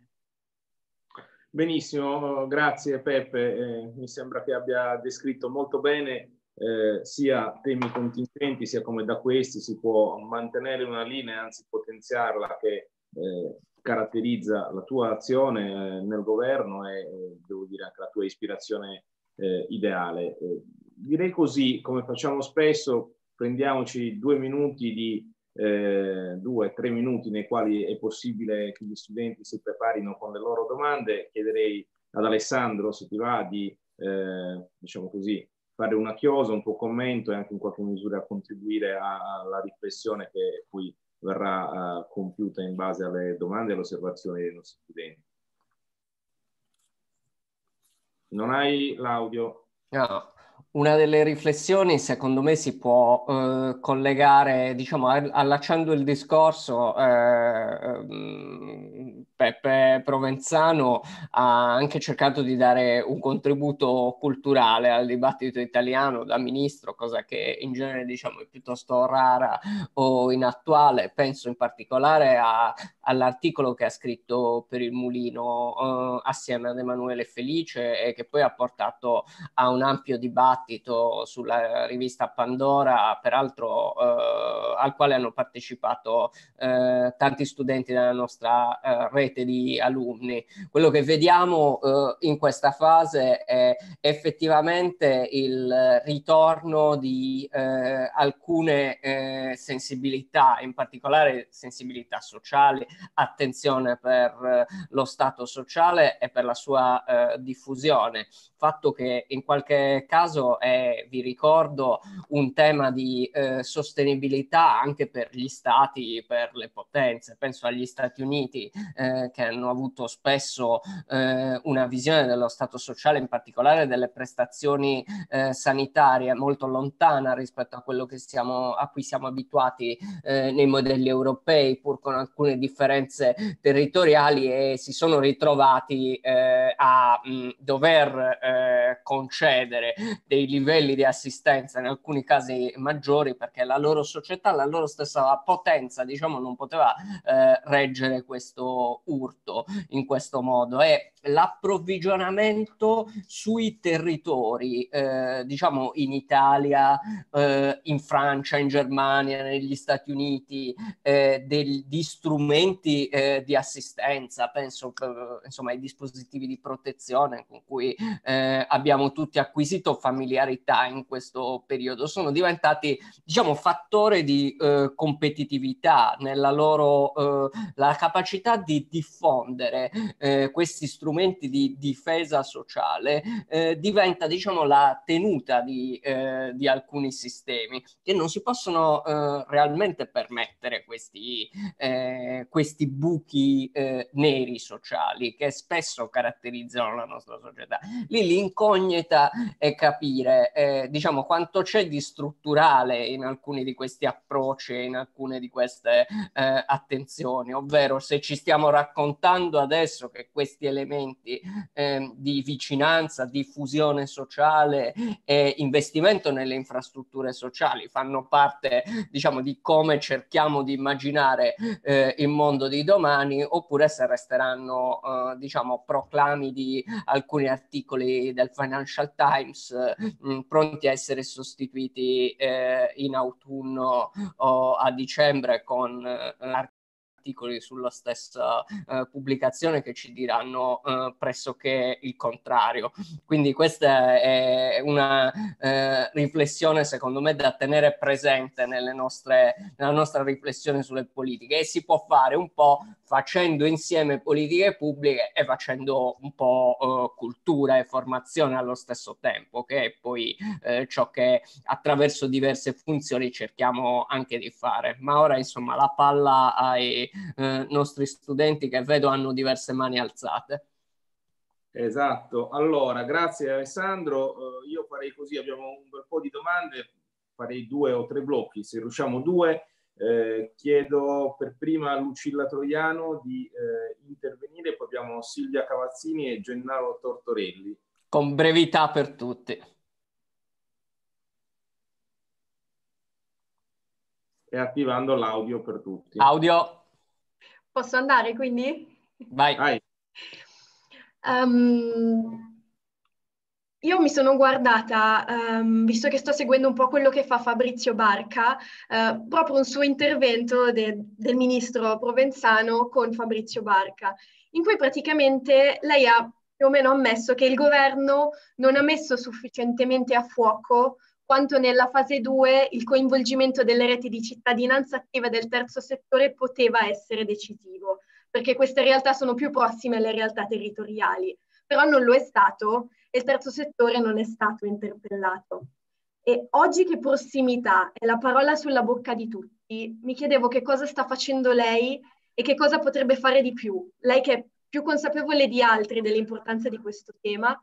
Benissimo, grazie Peppe, eh, mi sembra che abbia descritto molto bene eh, sia temi contingenti, sia come da questi si può mantenere una linea, anzi potenziarla che eh, caratterizza la tua azione eh, nel governo e eh, devo dire anche la tua ispirazione eh, ideale. direi così, come facciamo spesso, prendiamoci due minuti di eh, due, tre minuti nei quali è possibile che gli studenti si preparino con le loro domande. Chiederei ad Alessandro, se ti va, di eh, diciamo così, fare una chiosa, un tuo commento e anche in qualche misura contribuire alla riflessione che poi verrà uh, compiuta in base alle domande e alle osservazioni dei nostri studenti. Non hai l'audio? No. Una delle riflessioni, secondo me, si può eh, collegare, diciamo, allacciando il discorso eh, mm, Peppe Provenzano ha anche cercato di dare un contributo culturale al dibattito italiano da ministro, cosa che in genere diciamo è piuttosto rara o inattuale. Penso in particolare a, all'articolo che ha scritto per il Mulino eh, assieme ad Emanuele Felice e che poi ha portato a un ampio dibattito sulla rivista Pandora, peraltro eh, al quale hanno partecipato eh, tanti studenti della nostra rete eh, rete di alunni. Quello che vediamo eh, in questa fase è effettivamente il ritorno di eh, alcune eh, sensibilità, in particolare sensibilità sociali, attenzione per eh, lo stato sociale e per la sua eh, diffusione. Fatto che in qualche caso è, vi ricordo, un tema di eh, sostenibilità anche per gli stati, per le potenze. Penso agli Stati Uniti eh, che hanno avuto spesso eh, una visione dello stato sociale, in particolare delle prestazioni eh, sanitarie, molto lontana rispetto a quello siamo, a cui siamo abituati eh, nei modelli europei, pur con alcune differenze territoriali e si sono ritrovati eh, a mh, mm, dover eh, concedere dei livelli di assistenza, in alcuni casi maggiori, perché la loro società, la loro stessa potenza, diciamo, non poteva eh, reggere questo furto in questo modo, è l'approvvigionamento sui territori, eh, diciamo in Italia, eh, in Francia, in Germania, negli Stati Uniti, eh, del, di strumenti eh, di assistenza, penso eh, insomma ai dispositivi di protezione con cui eh, abbiamo tutti acquisito familiarità in questo periodo, sono diventati diciamo fattore di competitività nella loro la capacità di, di diffondere eh, questi strumenti di difesa sociale eh, diventa diciamo la tenuta di, eh, di, alcuni sistemi che non si possono eh, realmente permettere questi, eh, questi buchi eh, neri sociali che spesso caratterizzano la nostra società. Lì l'incognita è capire diciamo quanto c'è di strutturale in alcuni di questi approcci, in alcune di queste attenzioni, ovvero se ci stiamo raccontando raccontando adesso che questi elementi eh, di vicinanza, diffusione sociale e investimento nelle infrastrutture sociali fanno parte, diciamo, di come cerchiamo di immaginare eh, il mondo di domani, oppure se resteranno, eh, diciamo, proclami di alcuni articoli del Financial Times mh, mm, pronti a essere sostituiti eh, in autunno o a dicembre con eh, articoli sulla stessa eh, pubblicazione che ci diranno eh, pressoché il contrario. Quindi questa è una eh, riflessione secondo me da tenere presente nostre, nella nostra riflessione sulle politiche e si può fare un po' facendo insieme politiche pubbliche e facendo un po' eh, cultura e formazione allo stesso tempo, che è poi eh, ciò che attraverso diverse funzioni cerchiamo anche di fare. Ma ora insomma la palla ai eh, nostri studenti che vedo hanno diverse mani alzate. Esatto, allora grazie Alessandro, eh, io farei così, abbiamo un bel po' di domande, farei due o tre blocchi, se riusciamo due. Eh, chiedo per prima a Lucilla Troiano di eh, intervenire, poi abbiamo Silvia Cavazzini e Gennaro Tortorelli. Con brevità per tutti. E attivando l'audio per tutti. Audio. Posso andare quindi? Vai. Vai. Um, io mi sono guardata, um, visto che sto seguendo un po' quello che fa Fabrizio Barca, uh, proprio un suo intervento de- del ministro Provenzano con Fabrizio Barca, in cui praticamente lei ha più o meno ammesso che il governo non ha messo sufficientemente a fuoco quanto nella fase 2 il coinvolgimento delle reti di cittadinanza attiva del terzo settore poteva essere decisivo, perché queste realtà sono più prossime alle realtà territoriali, però non lo è stato e il terzo settore non è stato interpellato. E oggi che prossimità è la parola sulla bocca di tutti, mi chiedevo che cosa sta facendo lei e che cosa potrebbe fare di più, lei che è più consapevole di altri dell'importanza di questo tema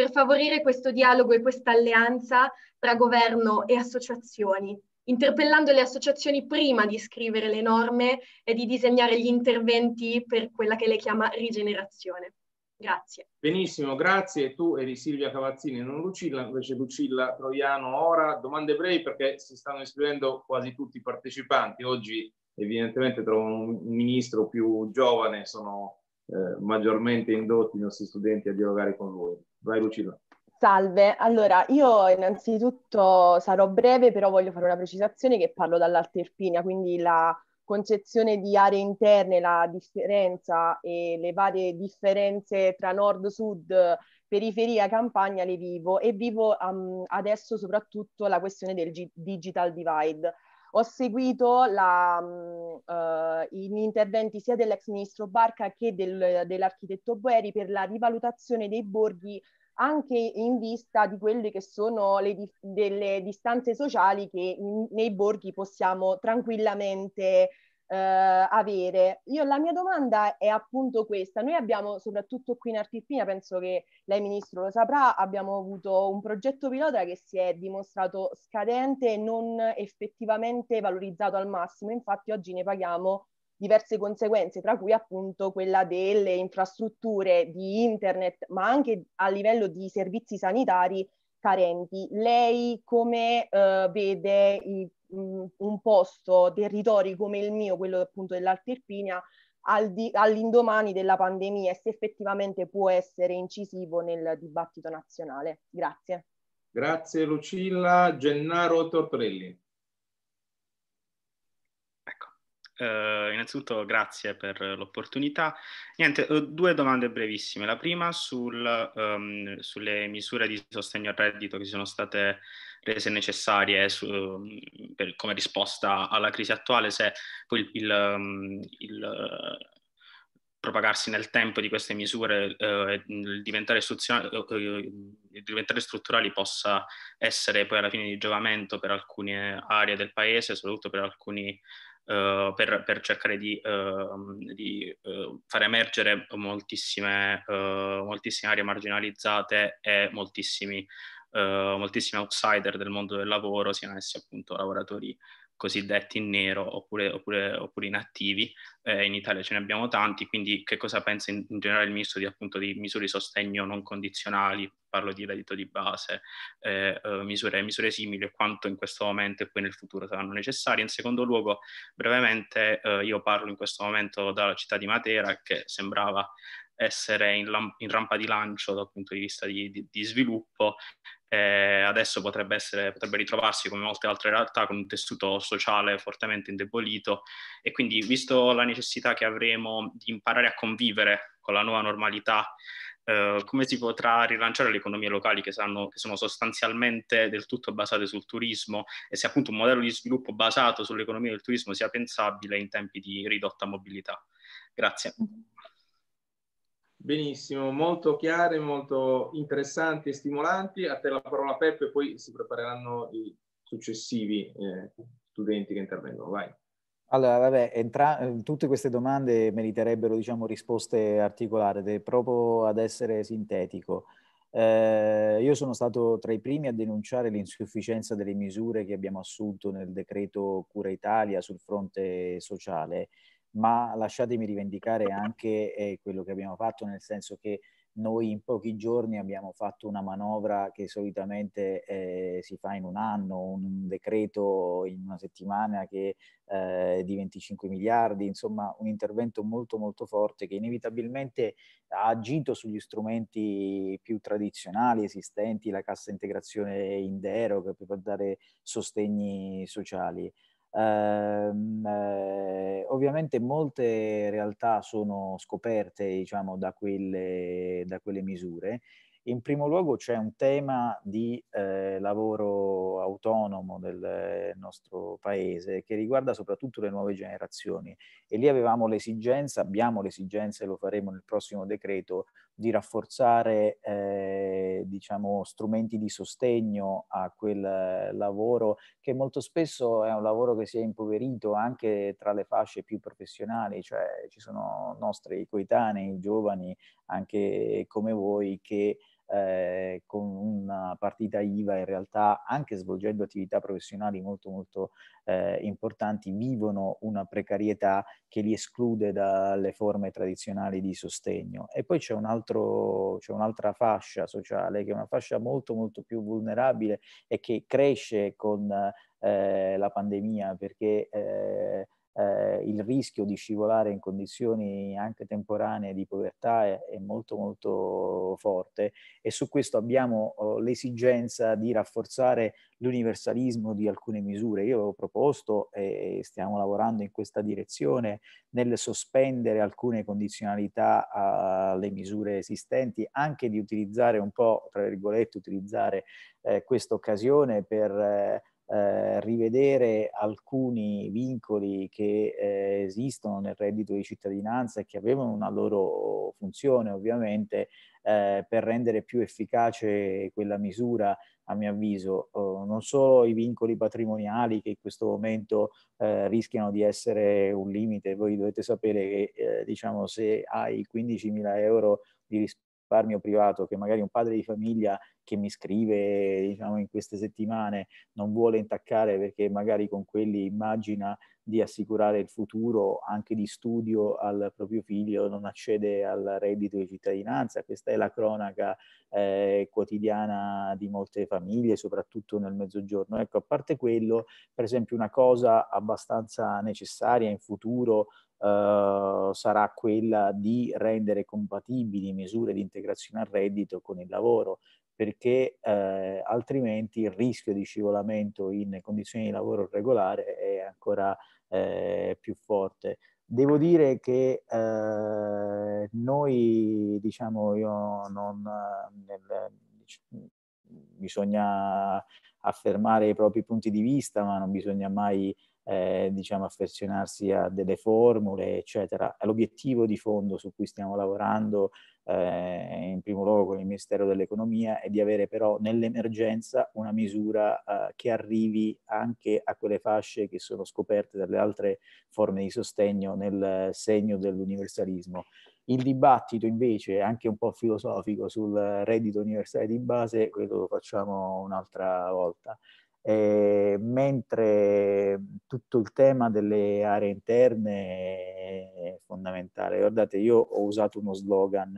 per favorire questo dialogo e questa alleanza tra governo e associazioni, interpellando le associazioni prima di scrivere le norme e di disegnare gli interventi per quella che lei chiama rigenerazione. Grazie. Benissimo, grazie. Tu eri Silvia Cavazzini, non Lucilla, invece Lucilla Troiano. Ora domande brevi perché si stanno iscrivendo quasi tutti i partecipanti. Oggi evidentemente trovano un ministro più giovane, sono eh, maggiormente indotti i nostri studenti a dialogare con lui. Vai Lucilla. Salve, allora io innanzitutto sarò breve, però voglio fare una precisazione che parlo dall'Alta Irpinia, quindi la concezione di aree interne, la differenza e le varie differenze tra nord, sud, periferia, campagna le vivo e vivo um, adesso soprattutto la questione del digital divide ho seguito la, uh, gli interventi sia dell'ex ministro Barca che del, dell'architetto Boeri per la rivalutazione dei borghi anche in vista di quelle che sono le delle distanze sociali che in, nei borghi possiamo tranquillamente eh, avere. Io la mia domanda è appunto questa. Noi abbiamo, soprattutto qui in Artiffina, penso che lei Ministro lo saprà, abbiamo avuto un progetto pilota che si è dimostrato scadente e non effettivamente valorizzato al massimo. Infatti oggi ne paghiamo diverse conseguenze, tra cui appunto quella delle infrastrutture di internet, ma anche a livello di servizi sanitari carenti. Lei come eh, vede i, mh, mm, un posto, territori come il mio, quello appunto dell'Alta Irpinia, al all'indomani della pandemia e se effettivamente può essere incisivo nel dibattito nazionale? Grazie. Grazie Lucilla. Gennaro Tortorelli. Uh, innanzitutto grazie per l'opportunità. Niente, eh, due domande brevissime. La prima sul, um, sulle misure di sostegno al reddito che sono state rese necessarie eh, su, mm, per, come risposta alla crisi attuale, se poi il, il, um, il uh, propagarsi nel tempo di queste misure mm, il diventare, eh, diventare, strutturali possa essere poi alla fine di giovamento per alcune aree del paese, soprattutto per alcuni eh, per, per, cercare di, uh, di uh, far emergere moltissime, eh, moltissime, aree marginalizzate e moltissimi, moltissimi outsider del mondo del lavoro, siano essi appunto lavoratori cosiddetti in nero oppure, oppure, oppure inattivi, eh, in Italia ce ne abbiamo tanti, quindi che cosa pensa in, in generale il ministro di, appunto, di misure di sostegno non condizionali, parlo di reddito di base, eh, eh misure, misure, simili e quanto in questo momento e poi nel futuro saranno necessarie. In secondo luogo, brevemente, eh, io parlo in questo momento dalla città di Matera che sembrava essere in, lamp- in rampa di lancio dal punto di vista di, di, di sviluppo eh, adesso potrebbe, essere, potrebbe, ritrovarsi come molte altre realtà con un tessuto sociale fortemente indebolito e quindi visto la necessità che avremo di imparare a convivere con la nuova normalità, eh, come si potrà rilanciare le economie locali che, sanno, che sono sostanzialmente del tutto basate sul turismo e se appunto un modello di sviluppo basato sull'economia del turismo sia pensabile in tempi di ridotta mobilità? Grazie. Benissimo, molto chiare, molto interessanti e stimolanti. A te la parola Peppe e poi si prepareranno i successivi eh, studenti che intervengono. Vai. Allora, vabbè, entra... tutte queste domande meriterebbero, diciamo, risposte articolate, proprio ad essere sintetico. Eh, io sono stato tra i primi a denunciare l'insufficienza delle misure che abbiamo assunto nel decreto Cura Italia sul fronte sociale, ma lasciatemi rivendicare anche eh, quello che abbiamo fatto, nel senso che noi in pochi giorni abbiamo fatto una manovra che solitamente eh, si fa in un anno, un decreto in una settimana che eh, di 25 miliardi, insomma un intervento molto molto forte che inevitabilmente ha agito sugli strumenti più tradizionali esistenti, la cassa integrazione in deroga per dare sostegni sociali. Ehm, eh, ovviamente molte realtà sono scoperte diciamo, da, quelle, da quelle misure. In primo luogo c'è un tema di eh, lavoro autonomo del nostro paese che riguarda soprattutto le nuove generazioni e lì avevamo l'esigenza, abbiamo l'esigenza e lo faremo nel prossimo decreto di rafforzare eh, diciamo, strumenti di sostegno a quel lavoro che molto spesso è un lavoro che si è impoverito anche tra le fasce più professionali, cioè ci sono nostri coetanei, giovani, anche come voi, che eh, con una partita IVA in realtà anche svolgendo attività professionali molto molto eh, importanti vivono una precarietà che li esclude dalle forme tradizionali di sostegno. E poi c'è, un altro, c'è un'altra fascia sociale che è una fascia molto molto più vulnerabile e che cresce con eh, la pandemia perché eh, eh, il rischio di scivolare in condizioni anche temporanee di povertà è, è molto molto forte e su questo abbiamo oh, l'esigenza di rafforzare l'universalismo di alcune misure. Io avevo proposto e stiamo lavorando in questa direzione nel sospendere alcune condizionalità alle misure esistenti, anche di utilizzare un po', tra virgolette, utilizzare eh, questa occasione per eh, eh, rivedere alcuni vincoli che eh, esistono nel reddito di cittadinanza e che avevano una loro funzione ovviamente eh, per rendere più efficace quella misura a mio avviso oh, non solo i vincoli patrimoniali che in questo momento eh, rischiano di essere un limite voi dovete sapere che eh, diciamo se hai 15.000 euro di risparmio risparmio privato che magari un padre di famiglia che mi scrive diciamo, in queste settimane non vuole intaccare perché magari con quelli immagina di assicurare il futuro anche di studio al proprio figlio, non accede al reddito di cittadinanza. Questa è la cronaca eh, quotidiana di molte famiglie, soprattutto nel mezzogiorno. Ecco, a parte quello, per esempio, una cosa abbastanza necessaria in futuro Uhm, sarà quella di rendere compatibili misure di integrazione al reddito con il lavoro, perché eh, altrimenti il rischio di scivolamento in condizioni di lavoro regolare è ancora eh, più forte. Devo dire che eh, noi, diciamo, io non, nel, bisogna affermare i propri punti di vista, ma non bisogna mai eh, diciamo, affezionarsi a delle formule, eccetera. L'obiettivo di fondo su cui stiamo lavorando eh, in primo luogo con il Ministero dell'Economia è di avere però nell'emergenza una misura eh, che arrivi anche a quelle fasce che sono scoperte dalle altre forme di sostegno nel segno dell'universalismo. Il dibattito invece, anche un po' filosofico, sul reddito universale di base, quello lo facciamo un'altra volta eh, mentre tutto il tema delle aree interne è fondamentale. Guardate, io ho usato uno slogan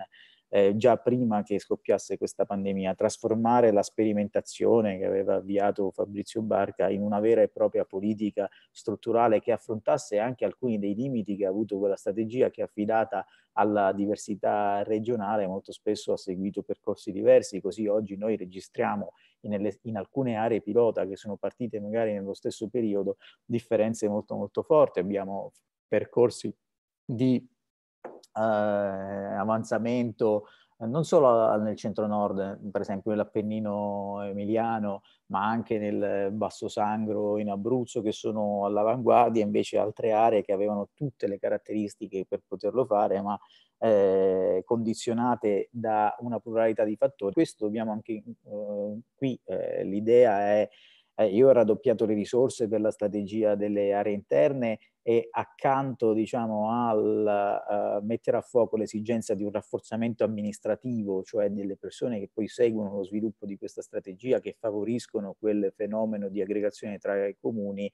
eh, già prima che scoppiasse questa pandemia, trasformare la sperimentazione che aveva avviato Fabrizio Barca in una vera e propria politica strutturale che affrontasse anche alcuni dei limiti che ha avuto quella strategia che affidata alla diversità regionale molto spesso ha seguito percorsi diversi, così oggi noi registriamo nelle, in alcune aree pilota che sono partite magari nello stesso periodo, differenze molto molto forti. Abbiamo percorsi di eh, avanzamento eh, non solo nel centro-nord, eh, per esempio nell'Appennino emiliano, ma anche nel Basso Sangro in Abruzzo, che sono all'avanguardia, invece altre aree che avevano tutte le caratteristiche per poterlo fare, ma eh, condizionate da una pluralità di fattori. Questo dobbiamo anche eh, qui, eh, l'idea è eh, io ho raddoppiato le risorse per la strategia delle aree interne e accanto diciamo, al uh, mettere a fuoco l'esigenza di un rafforzamento amministrativo, cioè delle persone che poi seguono lo sviluppo di questa strategia, che favoriscono quel fenomeno di aggregazione tra i comuni,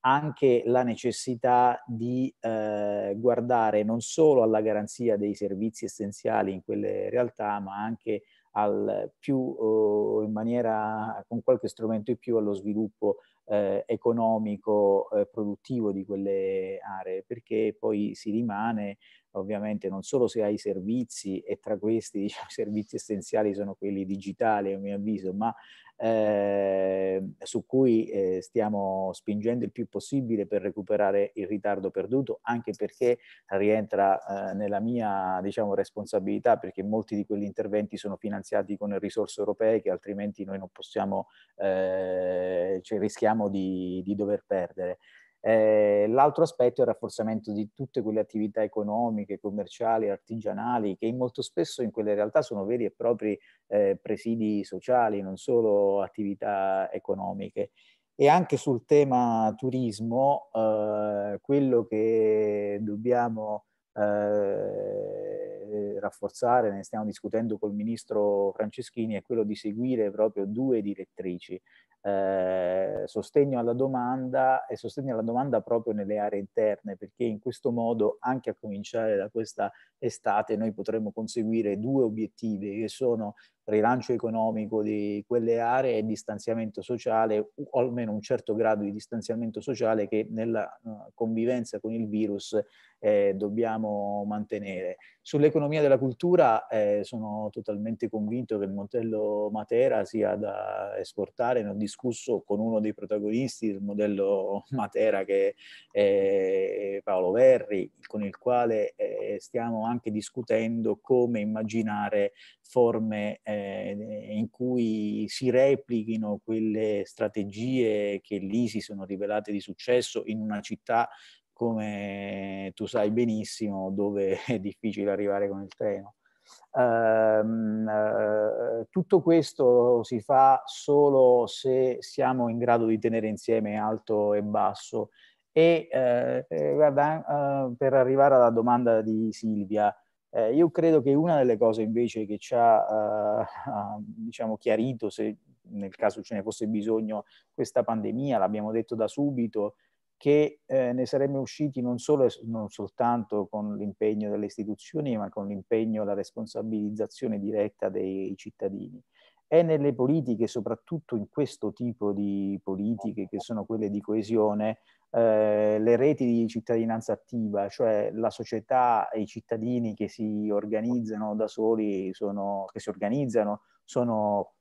anche la necessità di eh, guardare non solo alla garanzia dei servizi essenziali in quelle realtà, ma anche al più eh, maniera, con qualche strumento in più allo sviluppo eh, economico eh, produttivo di quelle aree, perché poi si rimane ovviamente non solo se hai servizi e tra questi *laughs* diciamo, i servizi essenziali sono quelli digitali a mio avviso, ma eh, su cui eh, stiamo spingendo il più possibile per recuperare il ritardo perduto, anche perché rientra eh, nella mia diciamo, responsabilità, perché molti di quegli interventi sono finanziati con risorse europee che altrimenti noi non possiamo, eh, cioè rischiamo di, di dover perdere. Eh, l'altro aspetto è il rafforzamento di tutte quelle attività economiche, commerciali, artigianali, che molto spesso in quelle realtà sono veri e propri eh, presidi sociali, non solo attività economiche. E anche sul tema turismo, eh, quello che dobbiamo eh, rafforzare, ne stiamo discutendo col ministro Franceschini, è quello di seguire proprio due direttrici eh, sostegno alla domanda e sostegno alla domanda proprio nelle aree interne, perché in questo modo, anche a cominciare da questa estate, noi potremmo conseguire due obiettivi che sono rilancio economico di quelle aree e distanziamento sociale, o almeno un certo grado di distanziamento sociale che nella eh, convivenza con il virus eh, dobbiamo mantenere. Sull'economia della cultura eh, sono totalmente convinto che il Montello Matera sia da esportare, non di discusso con uno dei protagonisti, del modello *laughs* Matera che è Paolo Verri, con il quale eh, stiamo anche discutendo come immaginare forme eh, in cui si replichino quelle strategie che lì si sono rivelate di successo in una città come tu sai benissimo dove è difficile arrivare con il treno. Ehm, eh, tutto questo si fa solo se siamo in grado di tenere insieme alto e basso. E eh, eh guarda, eh, per arrivare alla domanda di Silvia, eh, io credo che una delle cose invece che ci ha, eh, diciamo chiarito, se nel caso ce ne fosse bisogno, questa pandemia, l'abbiamo detto da subito, che eh, ne saremmo usciti non, solo, non soltanto con l'impegno delle istituzioni, ma con l'impegno e la responsabilizzazione diretta dei cittadini. È nelle politiche, soprattutto in questo tipo di politiche che sono quelle di coesione, eh, le reti di cittadinanza attiva, cioè la società e i cittadini che si organizzano da soli, sono, che si organizzano, sono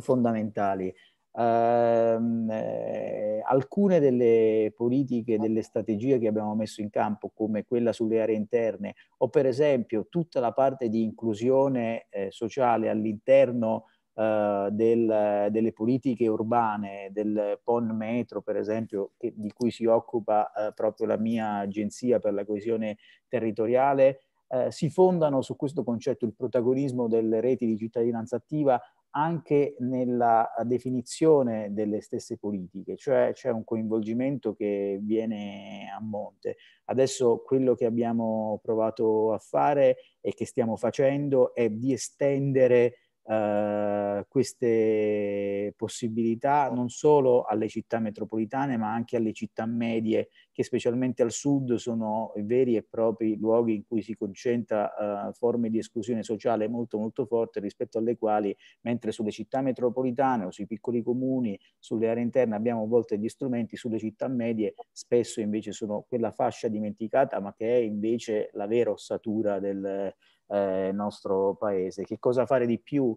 fondamentali. Ehm, eh, alcune delle politiche, delle strategie che abbiamo messo in campo, come quella sulle aree interne o per esempio tutta la parte di inclusione eh, sociale all'interno eh, del, delle politiche urbane, del PON Metro per esempio, che, di cui si occupa eh, proprio la mia agenzia per la coesione territoriale, eh, si fondano su questo concetto il protagonismo delle reti di cittadinanza attiva anche nella eh, definizione delle stesse politiche, cioè c'è un coinvolgimento che viene a monte. Adesso quello che abbiamo provato a fare e che stiamo facendo è di estendere eh, queste possibilità non solo alle città metropolitane ma anche alle città medie che specialmente al sud sono veri e propri luoghi in cui si concentra eh, forme di esclusione sociale molto molto forte rispetto alle quali mentre sulle città metropolitane o sui piccoli comuni, sulle aree interne abbiamo a volte gli strumenti, sulle città medie spesso invece sono quella fascia dimenticata ma che è invece la vera ossatura del, eh, nostro paese. Che cosa fare di più?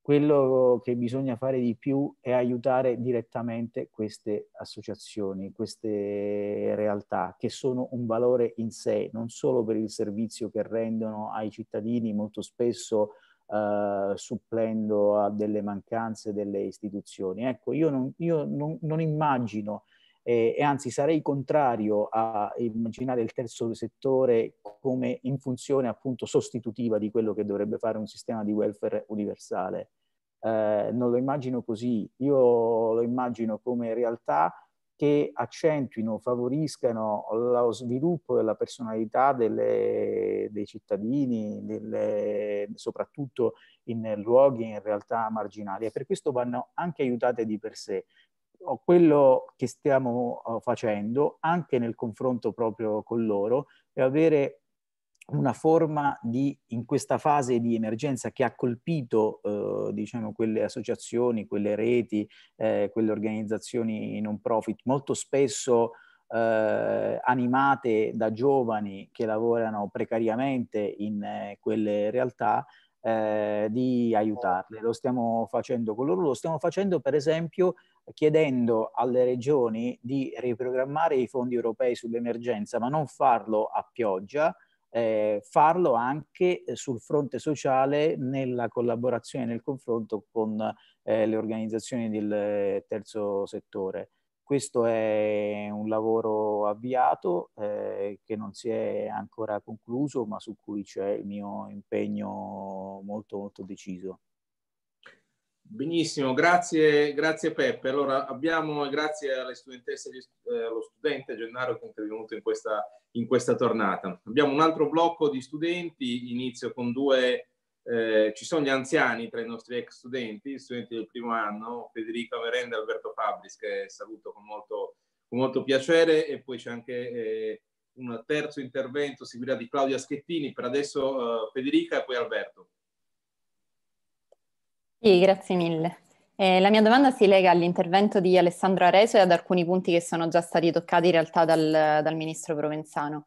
Quello che bisogna fare di più è aiutare direttamente queste associazioni, queste realtà che sono un valore in sé, non solo per il servizio che rendono ai cittadini molto spesso Uh, supplendo a delle mancanze delle istituzioni. Ecco, io non, io non, non immagino eh, e anzi sarei contrario a immaginare il terzo settore come in funzione appunto sostitutiva di quello che dovrebbe fare un sistema di welfare universale. Eh, non lo immagino così, io lo immagino come realtà che accentuino, favoriscano lo sviluppo della personalità delle, dei cittadini, delle, soprattutto in luoghi in realtà marginali e per questo vanno anche aiutate di per sé quello che stiamo eh, facendo anche nel confronto proprio con loro è avere una forma di, in questa fase di emergenza che ha colpito eh, diciamo, quelle associazioni, quelle reti, eh, quelle organizzazioni non profit, molto spesso eh, animate da giovani che lavorano precariamente in eh, quelle realtà, eh, di aiutarle. Lo stiamo facendo con loro, lo stiamo facendo per esempio chiedendo alle regioni di riprogrammare i fondi europei sull'emergenza, ma non farlo a pioggia, eh, farlo anche eh, sul fronte sociale nella collaborazione, nel confronto con eh, le organizzazioni del eh, terzo settore. Questo è un lavoro avviato eh, che non si è ancora concluso, ma su cui c'è il mio impegno molto molto deciso. Benissimo, grazie, grazie Peppe. Allora abbiamo, grazie alle studentesse e eh, allo studente Gennaro che è intervenuto in questa, in questa tornata. Abbiamo un altro blocco di studenti, inizio con due, eh, ci sono gli anziani tra i nostri ex studenti, studenti del primo anno, Federica Verenda e Alberto Fabris che saluto con molto, con molto piacere e poi c'è anche eh, un terzo intervento seguirà di Claudia Schettini, per adesso eh, Federica e poi Alberto. Sì, grazie mille. Eh, la mia domanda si lega all'intervento di Alessandro Areso e ad alcuni punti che sono già stati toccati in realtà dal, dal ministro Provenzano.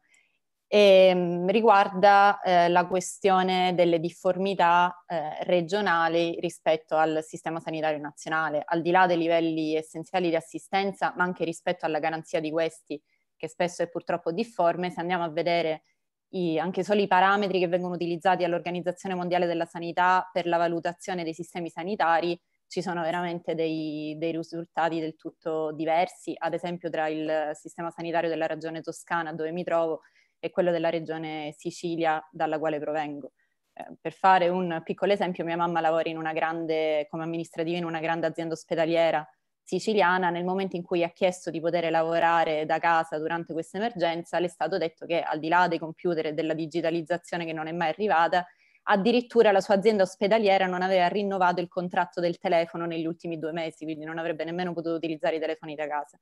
E, ehm, riguarda eh, la questione delle difformità eh, regionali rispetto al sistema sanitario nazionale, al di là dei livelli essenziali di assistenza, ma anche rispetto alla garanzia di questi, che spesso è purtroppo difforme. Se andiamo a vedere i, anche solo i parametri che vengono utilizzati all'Organizzazione Mondiale della Sanità per la valutazione dei sistemi sanitari, ci sono veramente dei, dei, risultati del tutto diversi, ad esempio tra il sistema sanitario della regione toscana, dove mi trovo, e quello della regione Sicilia, dalla quale provengo. Eh, per fare un piccolo esempio, mia mamma lavora grande, come amministrativa in una grande azienda ospedaliera siciliana, nel momento in cui ha chiesto di poter lavorare da casa durante questa emergenza, le è stato detto che al di là dei computer e della digitalizzazione che non è mai arrivata, addirittura la sua azienda ospedaliera non aveva rinnovato il contratto del telefono negli ultimi due mesi, quindi non avrebbe nemmeno potuto utilizzare i telefoni da casa.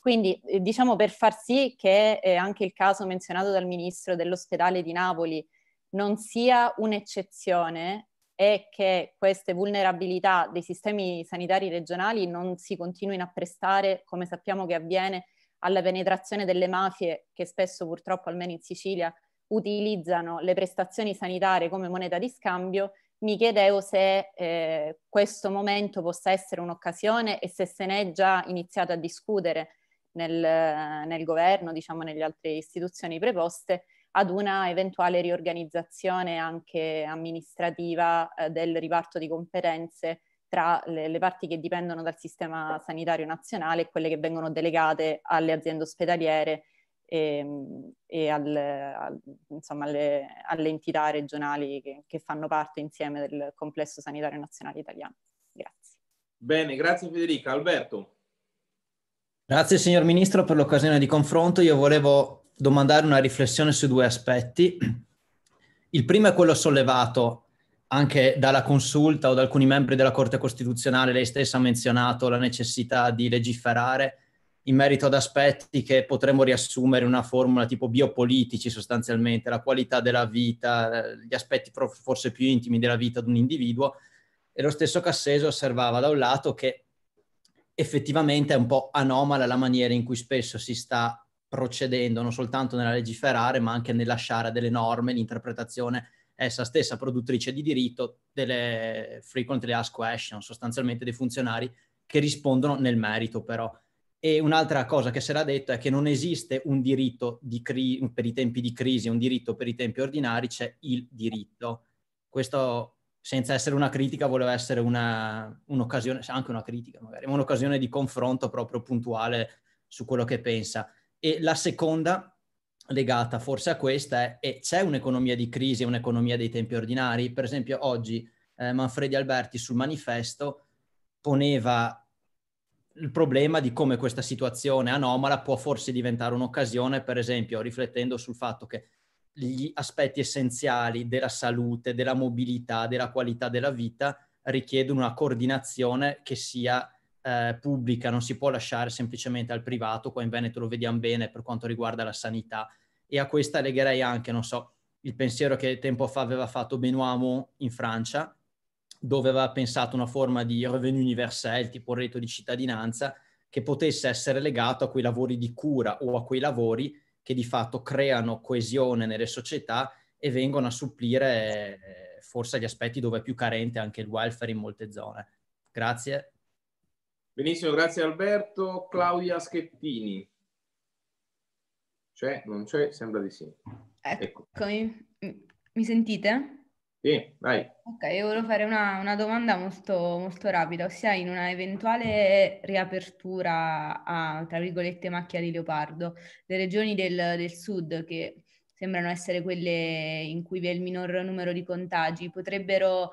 Quindi eh, diciamo per far sì che eh, anche il caso menzionato dal ministro dell'ospedale di Napoli non sia un'eccezione, è che queste vulnerabilità dei sistemi sanitari regionali non si continuino a prestare, come sappiamo che avviene, alla penetrazione delle mafie che spesso purtroppo, almeno in Sicilia, utilizzano le prestazioni sanitarie come moneta di scambio. Mi chiedevo se eh, questo momento possa essere un'occasione e se se ne è già iniziato a discutere nel, nel governo, diciamo nelle altre istituzioni preposte, ad una eventuale riorganizzazione anche amministrativa eh, del riparto di competenze tra le, le, parti che dipendono dal sistema sanitario nazionale e quelle che vengono delegate alle aziende ospedaliere e, ehm, e al, al, insomma, alle, alle, entità regionali che, che fanno parte insieme del complesso sanitario nazionale italiano. Grazie. Bene, grazie Federica. Alberto. Grazie signor Ministro per l'occasione di confronto. Io volevo domandare una riflessione su due aspetti. Il primo è quello sollevato anche dalla consulta o da alcuni membri della Corte Costituzionale, lei stessa ha menzionato la necessità di legiferare in merito ad aspetti che potremmo riassumere una formula tipo biopolitici sostanzialmente, la qualità della vita, gli aspetti forse più intimi della vita di un individuo. E lo stesso Cassese osservava da un lato che effettivamente è un po' anomala la maniera in cui spesso si sta procedendo non soltanto nella legiferare, ma anche nel lasciare delle norme, l'interpretazione essa stessa produttrice di diritto delle frequently asked questions, sostanzialmente dei funzionari che rispondono nel merito però. E un'altra cosa che si era detta è che non esiste un diritto di cri- per i tempi di crisi, un diritto per i tempi ordinari, c'è il diritto. Questo senza essere una critica voleva essere una, un'occasione, anche una critica magari, ma un'occasione di confronto proprio puntuale su quello che pensa. E la seconda, legata forse a questa, è, è c'è un'economia di crisi, un'economia dei tempi ordinari? Per esempio oggi eh, Manfredi Alberti sul manifesto poneva il problema di come questa situazione anomala può forse diventare un'occasione, per esempio riflettendo sul fatto che gli aspetti essenziali della salute, della mobilità, della qualità della vita richiedono una coordinazione che sia eh, pubblica non si può lasciare semplicemente al privato, qua in Veneto lo vediamo bene per quanto riguarda la sanità e a questa legherei anche, non so, il pensiero che tempo fa aveva fatto Benoamo in Francia, dove aveva pensato una forma di revenu universel, tipo reto di cittadinanza, che potesse essere legato a quei lavori di cura o a quei lavori che di fatto creano coesione nelle società e vengono a supplire eh, forse gli aspetti dove è più carente anche il welfare in molte zone. Grazie. Benissimo, grazie Alberto. Claudia Schettini. C'è? Non c'è? Sembra di sì. Ecco. Eccomi. Mi sentite? Sì, vai. Ok, io volevo fare una, una domanda molto, molto, rapida, ossia in una eventuale riapertura a, tra virgolette, macchia di leopardo, le regioni del, del sud che sembrano essere quelle in cui vi è il minor numero di contagi, potrebbero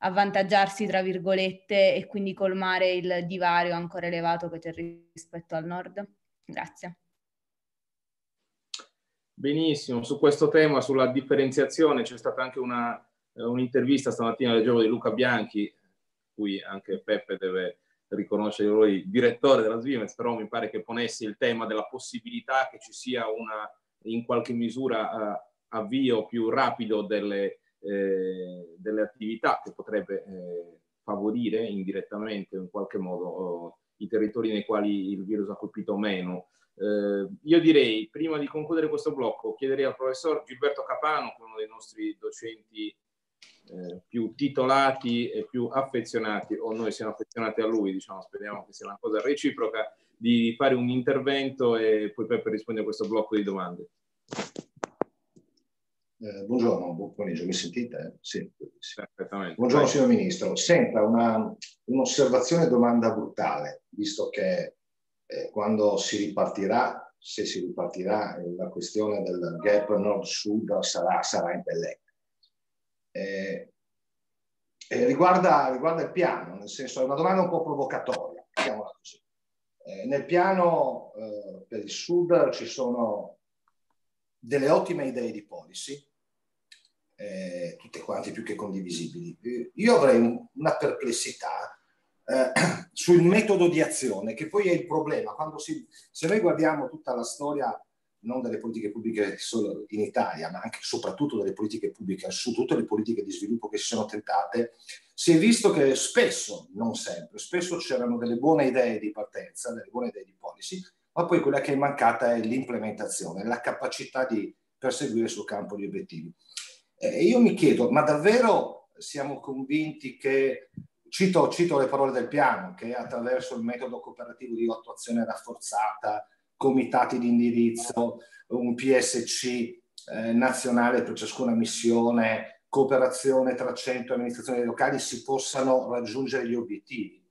avvantaggiarsi tra virgolette e quindi colmare il divario ancora elevato che c'è rispetto al nord? Grazie. Benissimo, su questo tema, sulla differenziazione, c'è stata anche una, eh, un'intervista stamattina del giorno di Luca Bianchi, cui anche Peppe deve riconoscere lui direttore della Svimez, però mi pare che ponesse il tema della possibilità che ci sia una, in qualche misura uh, avvio più rapido delle, eh, delle attività che potrebbe eh, favorire indirettamente in qualche modo eh, i territori nei quali il virus ha colpito meno. Eh, io direi, prima di concludere questo blocco, chiederei al professor Gilberto Capano, uno dei nostri docenti eh, più titolati e più affezionati, o noi siamo affezionati a lui, diciamo, speriamo che sia una cosa reciproca, di fare un intervento e poi per rispondere a questo blocco di domande. Eh, buongiorno, buon pomeriggio, mi sentite? Sì, perfettamente. Buongiorno Vai. signor Ministro, senta un'osservazione un domanda brutale, visto che eh, quando si ripartirà, se si ripartirà, eh, la questione del gap nord-sud sarà, sarà pelle. Eh, eh, riguarda, riguarda, il piano, nel senso è una domanda un po' provocatoria, diciamola così. Eh, nel piano eh, per il sud ci sono delle ottime idee di policy, eh, tutte quante più che condivisibili. Eh, io avrei una perplessità eh, *clears throat* sul metodo di azione, che poi è il problema. Si, se noi guardiamo tutta la storia non delle politiche pubbliche solo in Italia, ma anche e soprattutto delle politiche pubbliche, su tutte le politiche di sviluppo che si sono tentate, si è visto che spesso, non sempre, spesso c'erano delle buone idee di partenza, delle buone idee di policy, ma poi quella che è mancata è l'implementazione, la capacità di perseguire sul campo gli obiettivi. E eh, io mi chiedo, ma davvero siamo convinti che, cito, cito le parole del piano, che attraverso il metodo cooperativo di attuazione rafforzata, comitati di indirizzo, un PSC eh, nazionale per ciascuna missione, cooperazione tra 100 amministrazioni locali, si possano raggiungere gli obiettivi.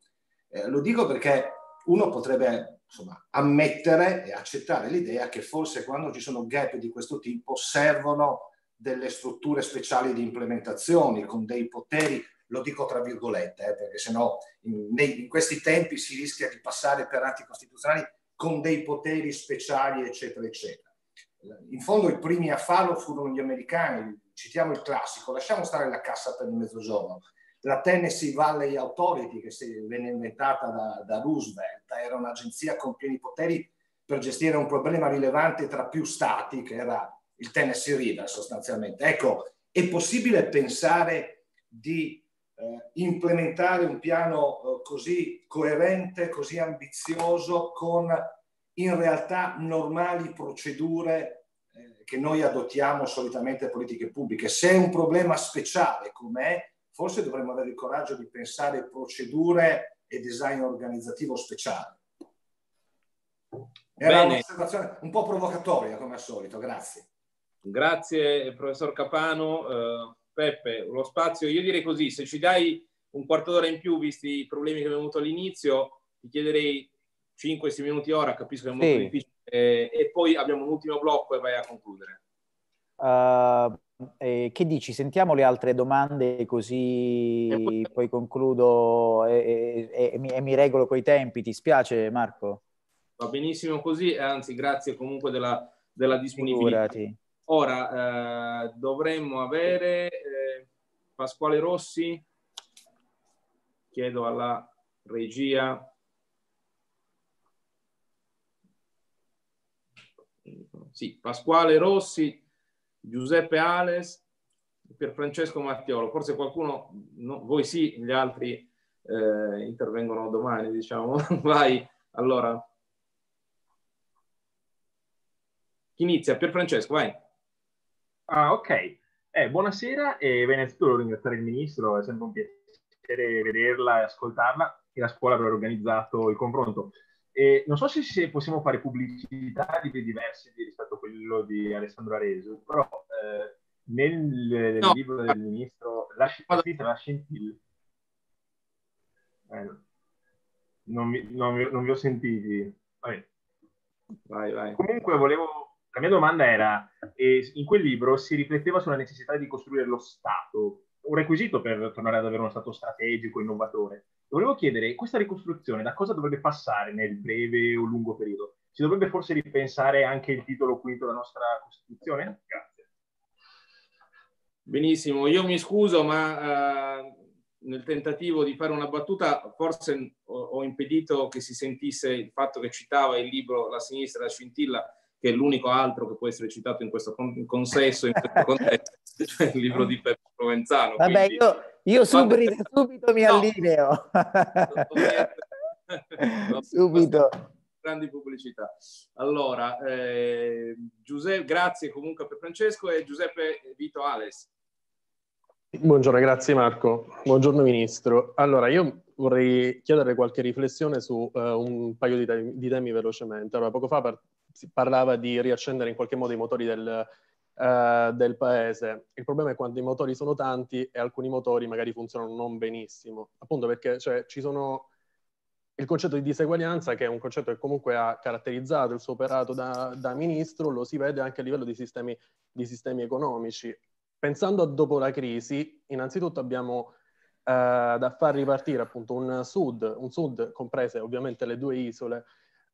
Eh, lo dico perché uno potrebbe insomma, ammettere e accettare l'idea che forse quando ci sono gap di questo tipo servono delle strutture speciali di implementazione con dei poteri, lo dico tra virgolette, eh, perché sennò in, nei, in questi tempi si rischia di passare per atti costituzionali con dei poteri speciali, eccetera, eccetera. In fondo i primi a farlo furono gli americani, citiamo il classico, lasciamo stare la cassa per il mezzogiorno, la Tennessee Valley Authority che venne inventata da, da Roosevelt, era un'agenzia con pieni poteri per gestire un problema rilevante tra più stati, che era il Tennessee River sostanzialmente. Ecco, è possibile pensare di eh, implementare un piano eh, così coerente, così ambizioso con in realtà normali procedure eh, che noi adottiamo solitamente politiche pubbliche. Se è un problema speciale come è, forse dovremmo avere il coraggio di pensare procedure e design organizzativo speciale. Era un'osservazione un po' provocatoria come al solito, grazie. Grazie professor Capano. Eh, Peppe, lo spazio, io direi così, se ci dai un quarto d'ora in più, visti i problemi che abbiamo avuto all'inizio, ti chiederei 5-6 minuti ora, capisco che è molto sì. difficile, eh, e poi abbiamo un ultimo blocco e vai a concludere. Uh, eh, che dici? Sentiamo le altre domande così poi... poi... concludo e, e, e, mi, e mi regolo coi tempi. Ti spiace Marco? Va benissimo così, anzi grazie comunque della, della disponibilità. Figurati. Ora eh, dovremmo avere eh, Pasquale Rossi, chiedo alla regia. Sì, Pasquale Rossi, Giuseppe Ales, Pier Francesco Mattiolo. Forse qualcuno, no, voi sì, gli altri eh, intervengono domani, diciamo. *laughs* Vai, allora. Chi inizia? Pier Francesco, vai. Ah, ok. Eh, buonasera e innanzitutto ringraziare il ministro, è sempre un piacere vederla e ascoltarla e la scuola aver organizzato il confronto. E non so se, se, possiamo fare pubblicità di diversi rispetto a quello di Alessandro Aresu, però eh, nel, no. libro del ministro La, la scintilla. Eh, non, vi, non, non, vi ho sentiti. Vai, vai. vai. Comunque volevo la mia domanda era, eh, in quel libro si rifletteva sulla necessità di costruire lo Stato, un requisito per tornare ad avere uno Stato strategico, innovatore. Volevo chiedere, questa ricostruzione da cosa dovrebbe passare nel breve o lungo periodo? Si dovrebbe forse ripensare anche il titolo quinto della nostra Costituzione? Grazie. Benissimo, io mi scuso, ma eh, nel tentativo di fare una battuta forse ho, ho impedito che si sentisse il fatto che citava il libro La sinistra la scintilla che è l'unico altro che può essere citato in questo consesso, in questo *laughs* contesto, il libro di Peppe Provenzano. Vabbè, quindi... io, io subito, *laughs* subito mi allineo. *laughs* no, subito. Grandi pubblicità. Allora, eh, Giuseppe, grazie comunque per Francesco e Giuseppe eh, Vito Ales. Buongiorno, grazie Marco. Buongiorno Ministro. Allora, io vorrei chiedere qualche riflessione su uh, un paio di, te- di temi velocemente. Allora, poco fa par- si parlava di riaccendere in qualche modo i motori del, uh, del paese. Il problema è quando i motori sono tanti e alcuni motori magari funzionano non benissimo, appunto perché cioè, ci sono il concetto di diseguaglianza, che è un concetto che comunque ha caratterizzato il suo operato da, da ministro, lo si vede anche a livello di sistemi, di sistemi, economici. Pensando a dopo la crisi, innanzitutto abbiamo eh, da far ripartire appunto un sud, un sud comprese ovviamente le due isole,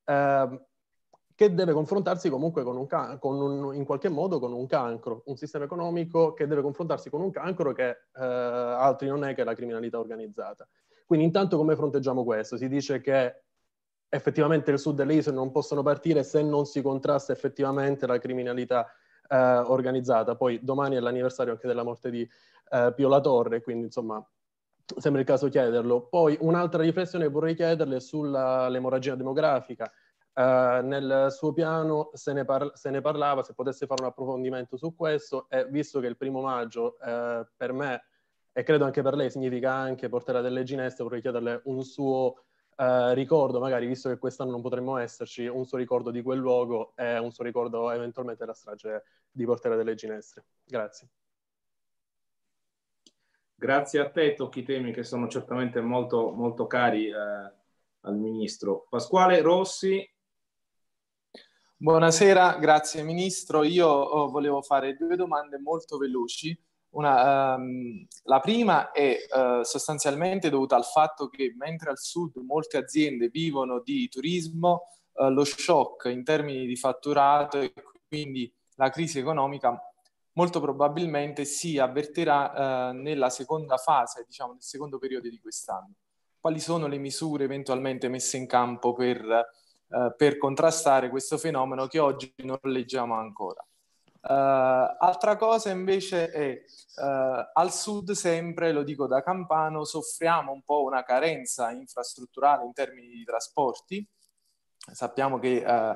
eh, che deve confrontarsi comunque con un, can- con un, in qualche modo con un cancro, un sistema economico che deve confrontarsi con un cancro che eh, altri non è che la criminalità organizzata. Quindi intanto come fronteggiamo questo? Si dice che effettivamente il sud delle isole non possono partire se non si contrasta effettivamente la criminalità eh, organizzata. Poi domani è l'anniversario anche della morte di eh, Pio La Torre, quindi insomma sembra il caso chiederlo. Poi un'altra riflessione vorrei chiederle sull'emorragia demografica Uh, nel suo piano se ne, par- se ne, parlava, se potesse fare un approfondimento su questo e visto che il primo maggio uh, per me e credo anche per lei significa anche portare delle ginestre, vorrei chiederle un suo uh, ricordo, magari visto che quest'anno non potremmo esserci, un suo ricordo di quel luogo e un suo ricordo eventualmente della strage di Portera delle Ginestre. Grazie. Grazie a te, tocchi temi che sono certamente molto, molto cari eh, al Ministro. Pasquale Rossi, Buonasera, grazie Ministro. Io oh, volevo fare due domande molto veloci. Una, um, la prima è uh, sostanzialmente dovuta al fatto che mentre al sud molte aziende vivono di turismo, uh, lo shock in termini di fatturato e quindi la crisi economica molto probabilmente si avverterà uh, nella seconda fase, diciamo nel secondo periodo di quest'anno. Quali sono le misure eventualmente messe in campo per eh, per contrastare questo fenomeno che oggi non leggiamo ancora. Uh, altra cosa invece è uh, al sud sempre, lo dico da Campano, soffriamo un po' una carenza infrastrutturale in termini di trasporti. Sappiamo che uh,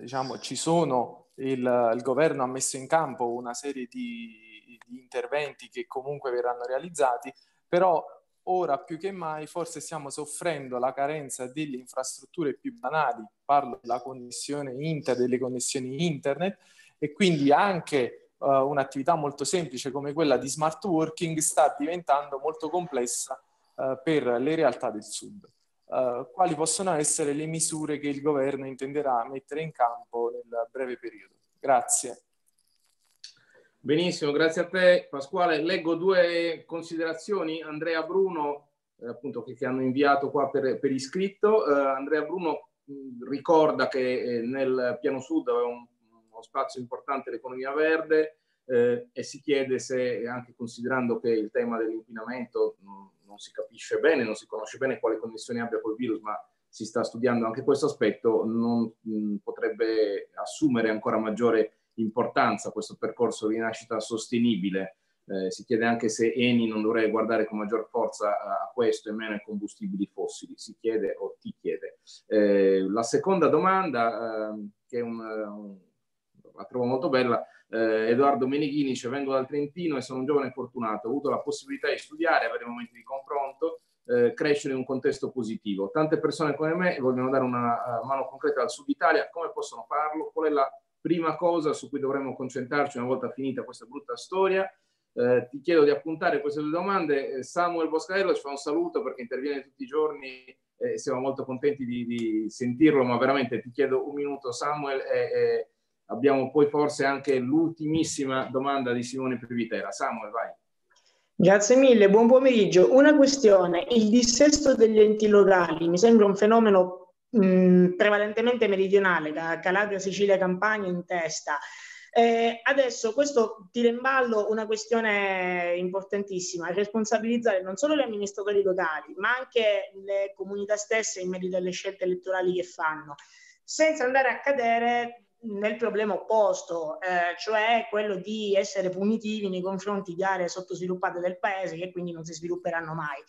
diciamo, ci sono, il, il, governo ha messo in campo una serie di, di interventi che comunque verranno realizzati, però ora più che mai forse stiamo soffrendo la carenza delle infrastrutture più banali, parlo della connessione inter, delle connessioni internet e quindi anche uh, un'attività molto semplice come quella di smart working sta diventando molto complessa uh, per le realtà del sud. Uh, quali possono essere le misure che il governo intenderà mettere in campo nel breve periodo? Grazie. Benissimo, grazie a te Pasquale. Leggo due considerazioni, Andrea Bruno, eh, appunto che ti hanno inviato qua per, per iscritto. Eh, Andrea Bruno mh, ricorda che eh, nel Piano Sud è un, uno spazio importante l'economia verde eh, e si chiede se, anche considerando che il tema dell'inquinamento mh, non si capisce bene, non si conosce bene quale connessione abbia col virus, ma si sta studiando anche questo aspetto, non mh, potrebbe assumere ancora maggiore importanza questo percorso di rinascita sostenibile. Eh, si chiede anche se Eni non dovrebbe guardare con maggior forza a, questo e meno ai combustibili fossili, si chiede o ti chiede. Eh, la seconda domanda, eh, che è un, la trovo molto bella, eh, Edoardo Meneghini dice vengo dal Trentino e sono un giovane fortunato, ho avuto la possibilità di studiare, avere momenti di confronto, eh, crescere in un contesto positivo. Tante persone come me vogliono dare una eh, mano concreta al sud Italia, come possono farlo? Qual è la prima cosa su cui dovremmo concentrarci una volta finita questa brutta storia. Eh, ti chiedo di appuntare queste due domande. Eh, Samuel Boscarello ci fa un saluto perché interviene tutti i giorni eh, e siamo molto contenti di, di sentirlo, ma veramente ti chiedo un minuto Samuel e, e abbiamo poi forse anche l'ultimissima domanda di Simone Privitera. Samuel, vai. Grazie mille, buon pomeriggio. Una questione, il dissesto degli enti locali mi sembra un fenomeno prevalentemente meridionale, da Calabria, Sicilia, Campania in testa. Eh, adesso questo tira in ballo una questione importantissima, responsabilizzare non solo gli amministratori locali, ma anche le comunità stesse in merito alle scelte elettorali che fanno, senza andare a cadere nel problema opposto, eh, cioè quello di essere punitivi nei confronti di aree sottosviluppate del paese che quindi non si svilupperanno mai.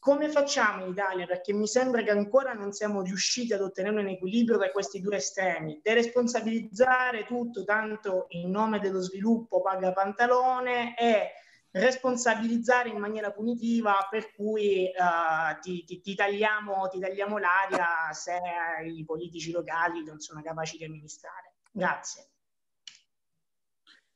Come facciamo in Italia? Perché mi sembra che ancora non siamo riusciti ad ottenere un equilibrio tra questi due estremi. Deresponsabilizzare tutto tanto in nome dello sviluppo paga pantalone e responsabilizzare in maniera punitiva per cui uh, ti, ti, ti, tagliamo, ti tagliamo l'aria se i politici locali non sono capaci di amministrare. Grazie.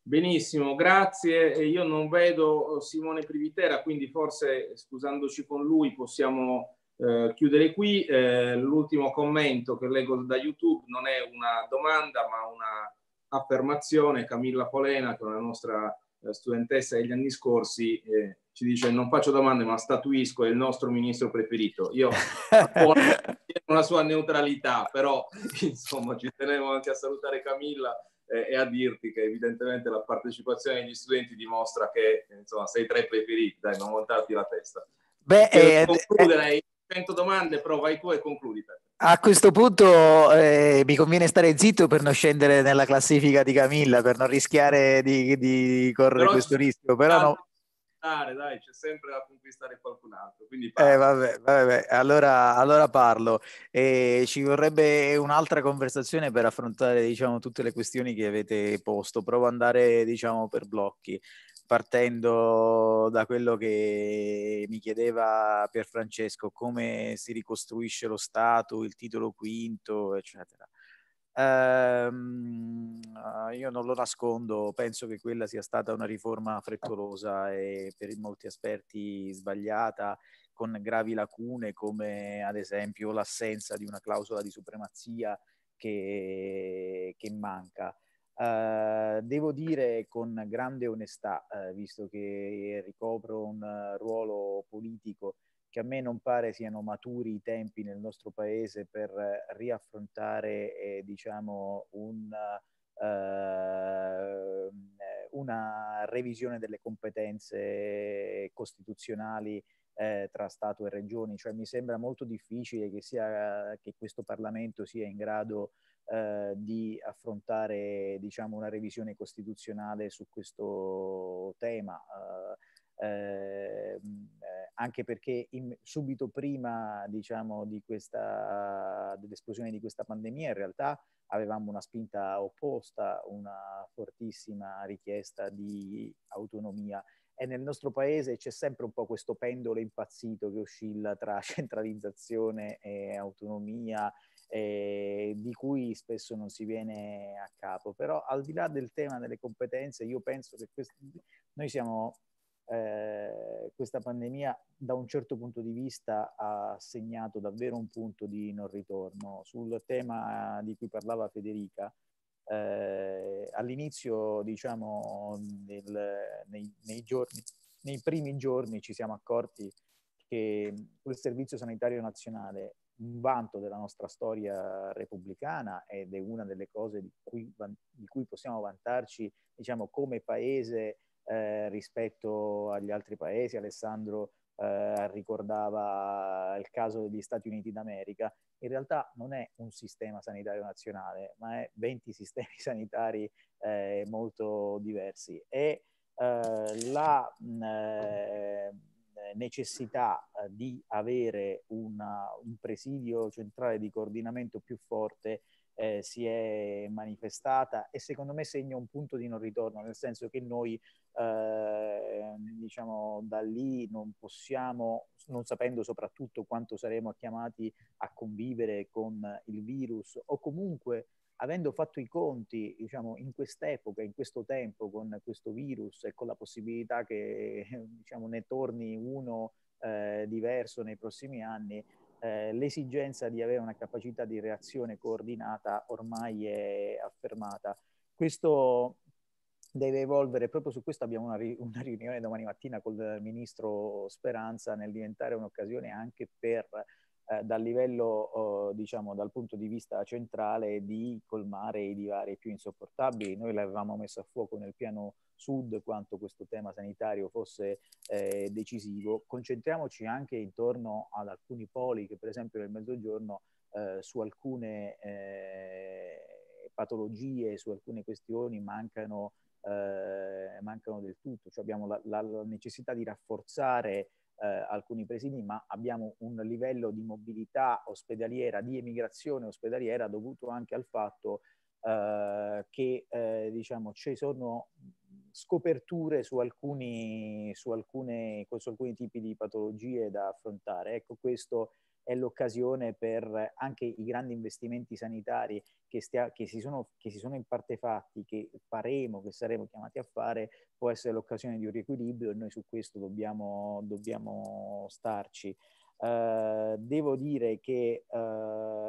Benissimo, grazie. Io non vedo eh, Simone Privitera, quindi forse scusandoci con lui possiamo eh, chiudere qui. Eh, l'ultimo commento che leggo da YouTube non è una domanda ma una affermazione. Camilla Polena, che è una nostra eh, studentessa degli anni scorsi, eh, ci dice non faccio domande ma statuisco, è il nostro ministro preferito. Io ho *laughs* una sua neutralità, però *laughs* insomma ci tenevo anche a salutare Camilla eh, e a dirti che evidentemente la partecipazione degli studenti dimostra che insomma, sei tra i preferiti, dai, non montarti la testa. Beh, eh, eh, concludere, eh, 100 domande, però vai tu e concludi. A questo punto eh, mi conviene stare zitto per non scendere nella classifica di Camilla, per non rischiare di, di correre però, questo rischio. Però no conquistare, dai, c'è sempre da conquistare qualcun altro. Quindi eh, vabbè, vabbè, allora, allora parlo. E ci vorrebbe un'altra conversazione per affrontare, diciamo, tutte le questioni che avete posto. Provo ad andare, diciamo, per blocchi partendo da quello che mi chiedeva Pier Francesco, come si ricostruisce lo Stato, il titolo quinto, eccetera. Ehm, ah, io non lo nascondo, penso che quella sia stata una riforma frettolosa e per molti aspetti sbagliata, con gravi lacune come ad esempio l'assenza di una clausola di supremazia che, che manca. Uh, devo dire con grande onestà, uh, visto che ricopro un uh, ruolo politico che a me non pare siano maturi i tempi nel nostro paese per riaffrontare eh, diciamo un, eh, ehm, una revisione delle competenze costituzionali eh, tra Stato e Regioni, cioè mi sembra molto difficile che, sia, che questo Parlamento sia in grado eh, di affrontare diciamo, una revisione costituzionale su questo tema. Eh, Ehm, eh, anche perché in, subito prima diciamo, di questa, dell'esplosione di questa pandemia in realtà avevamo una spinta opposta, una fortissima richiesta di autonomia e nel nostro paese c'è sempre un po' questo pendolo impazzito che oscilla tra *laughs* centralizzazione e autonomia, eh, di cui spesso non si viene a capo. Però al di là del tema delle competenze, io penso che quest- noi siamo eh, questa pandemia da un certo punto di vista ha segnato davvero un punto di non ritorno. Sul tema di cui parlava Federica, eh, all'inizio, diciamo, nel, nei, nei, giorni, nei primi giorni ci siamo accorti che quel Servizio Sanitario Nazionale, un vanto della nostra storia repubblicana ed è una delle cose di cui, di cui possiamo vantarci, diciamo, come paese eh, rispetto agli altri paesi. Alessandro eh, ricordava il caso degli Stati Uniti d'America. In realtà non è un sistema sanitario nazionale, ma è 20 *laughs* sistemi sanitari eh, molto diversi. E eh, la mh, eh, necessità eh, di avere una, un presidio centrale di coordinamento più forte eh, si è manifestata e secondo me segna un punto di non ritorno, nel senso che noi eh, diciamo da lì non possiamo, non sapendo soprattutto quanto saremo chiamati a convivere con il virus o comunque avendo fatto i conti, diciamo, in quest'epoca, in questo tempo con questo virus e con la possibilità che diciamo, ne torni uno eh, diverso nei prossimi anni, eh, l'esigenza di avere una capacità di reazione coordinata ormai è affermata. Questo deve evolvere, proprio su questo abbiamo una, ri- una riunione domani mattina con il ministro Speranza nel diventare un'occasione anche per eh, dal livello, eh, diciamo, dal punto di vista centrale di colmare i divari più insopportabili. Noi l'avevamo messo a fuoco nel piano sud quanto questo tema sanitario fosse eh, decisivo. Concentriamoci anche intorno ad alcuni poli che per esempio nel mezzogiorno eh, su alcune eh, patologie, su alcune questioni mancano, eh, mancano del tutto. Cioè abbiamo la, la, la necessità di rafforzare eh, alcuni presidi, ma abbiamo un livello di mobilità ospedaliera, di emigrazione ospedaliera dovuto anche al fatto eh, che eh, diciamo, ci sono scoperture su alcuni, su, alcune, su alcuni tipi di patologie da affrontare. Ecco, questo è l'occasione per anche i grandi investimenti sanitari che, stia, che, si sono, che, si sono, in parte fatti, che faremo, che saremo chiamati a fare, può essere l'occasione di un riequilibrio e noi su questo dobbiamo, dobbiamo starci. Uh, devo dire che uh,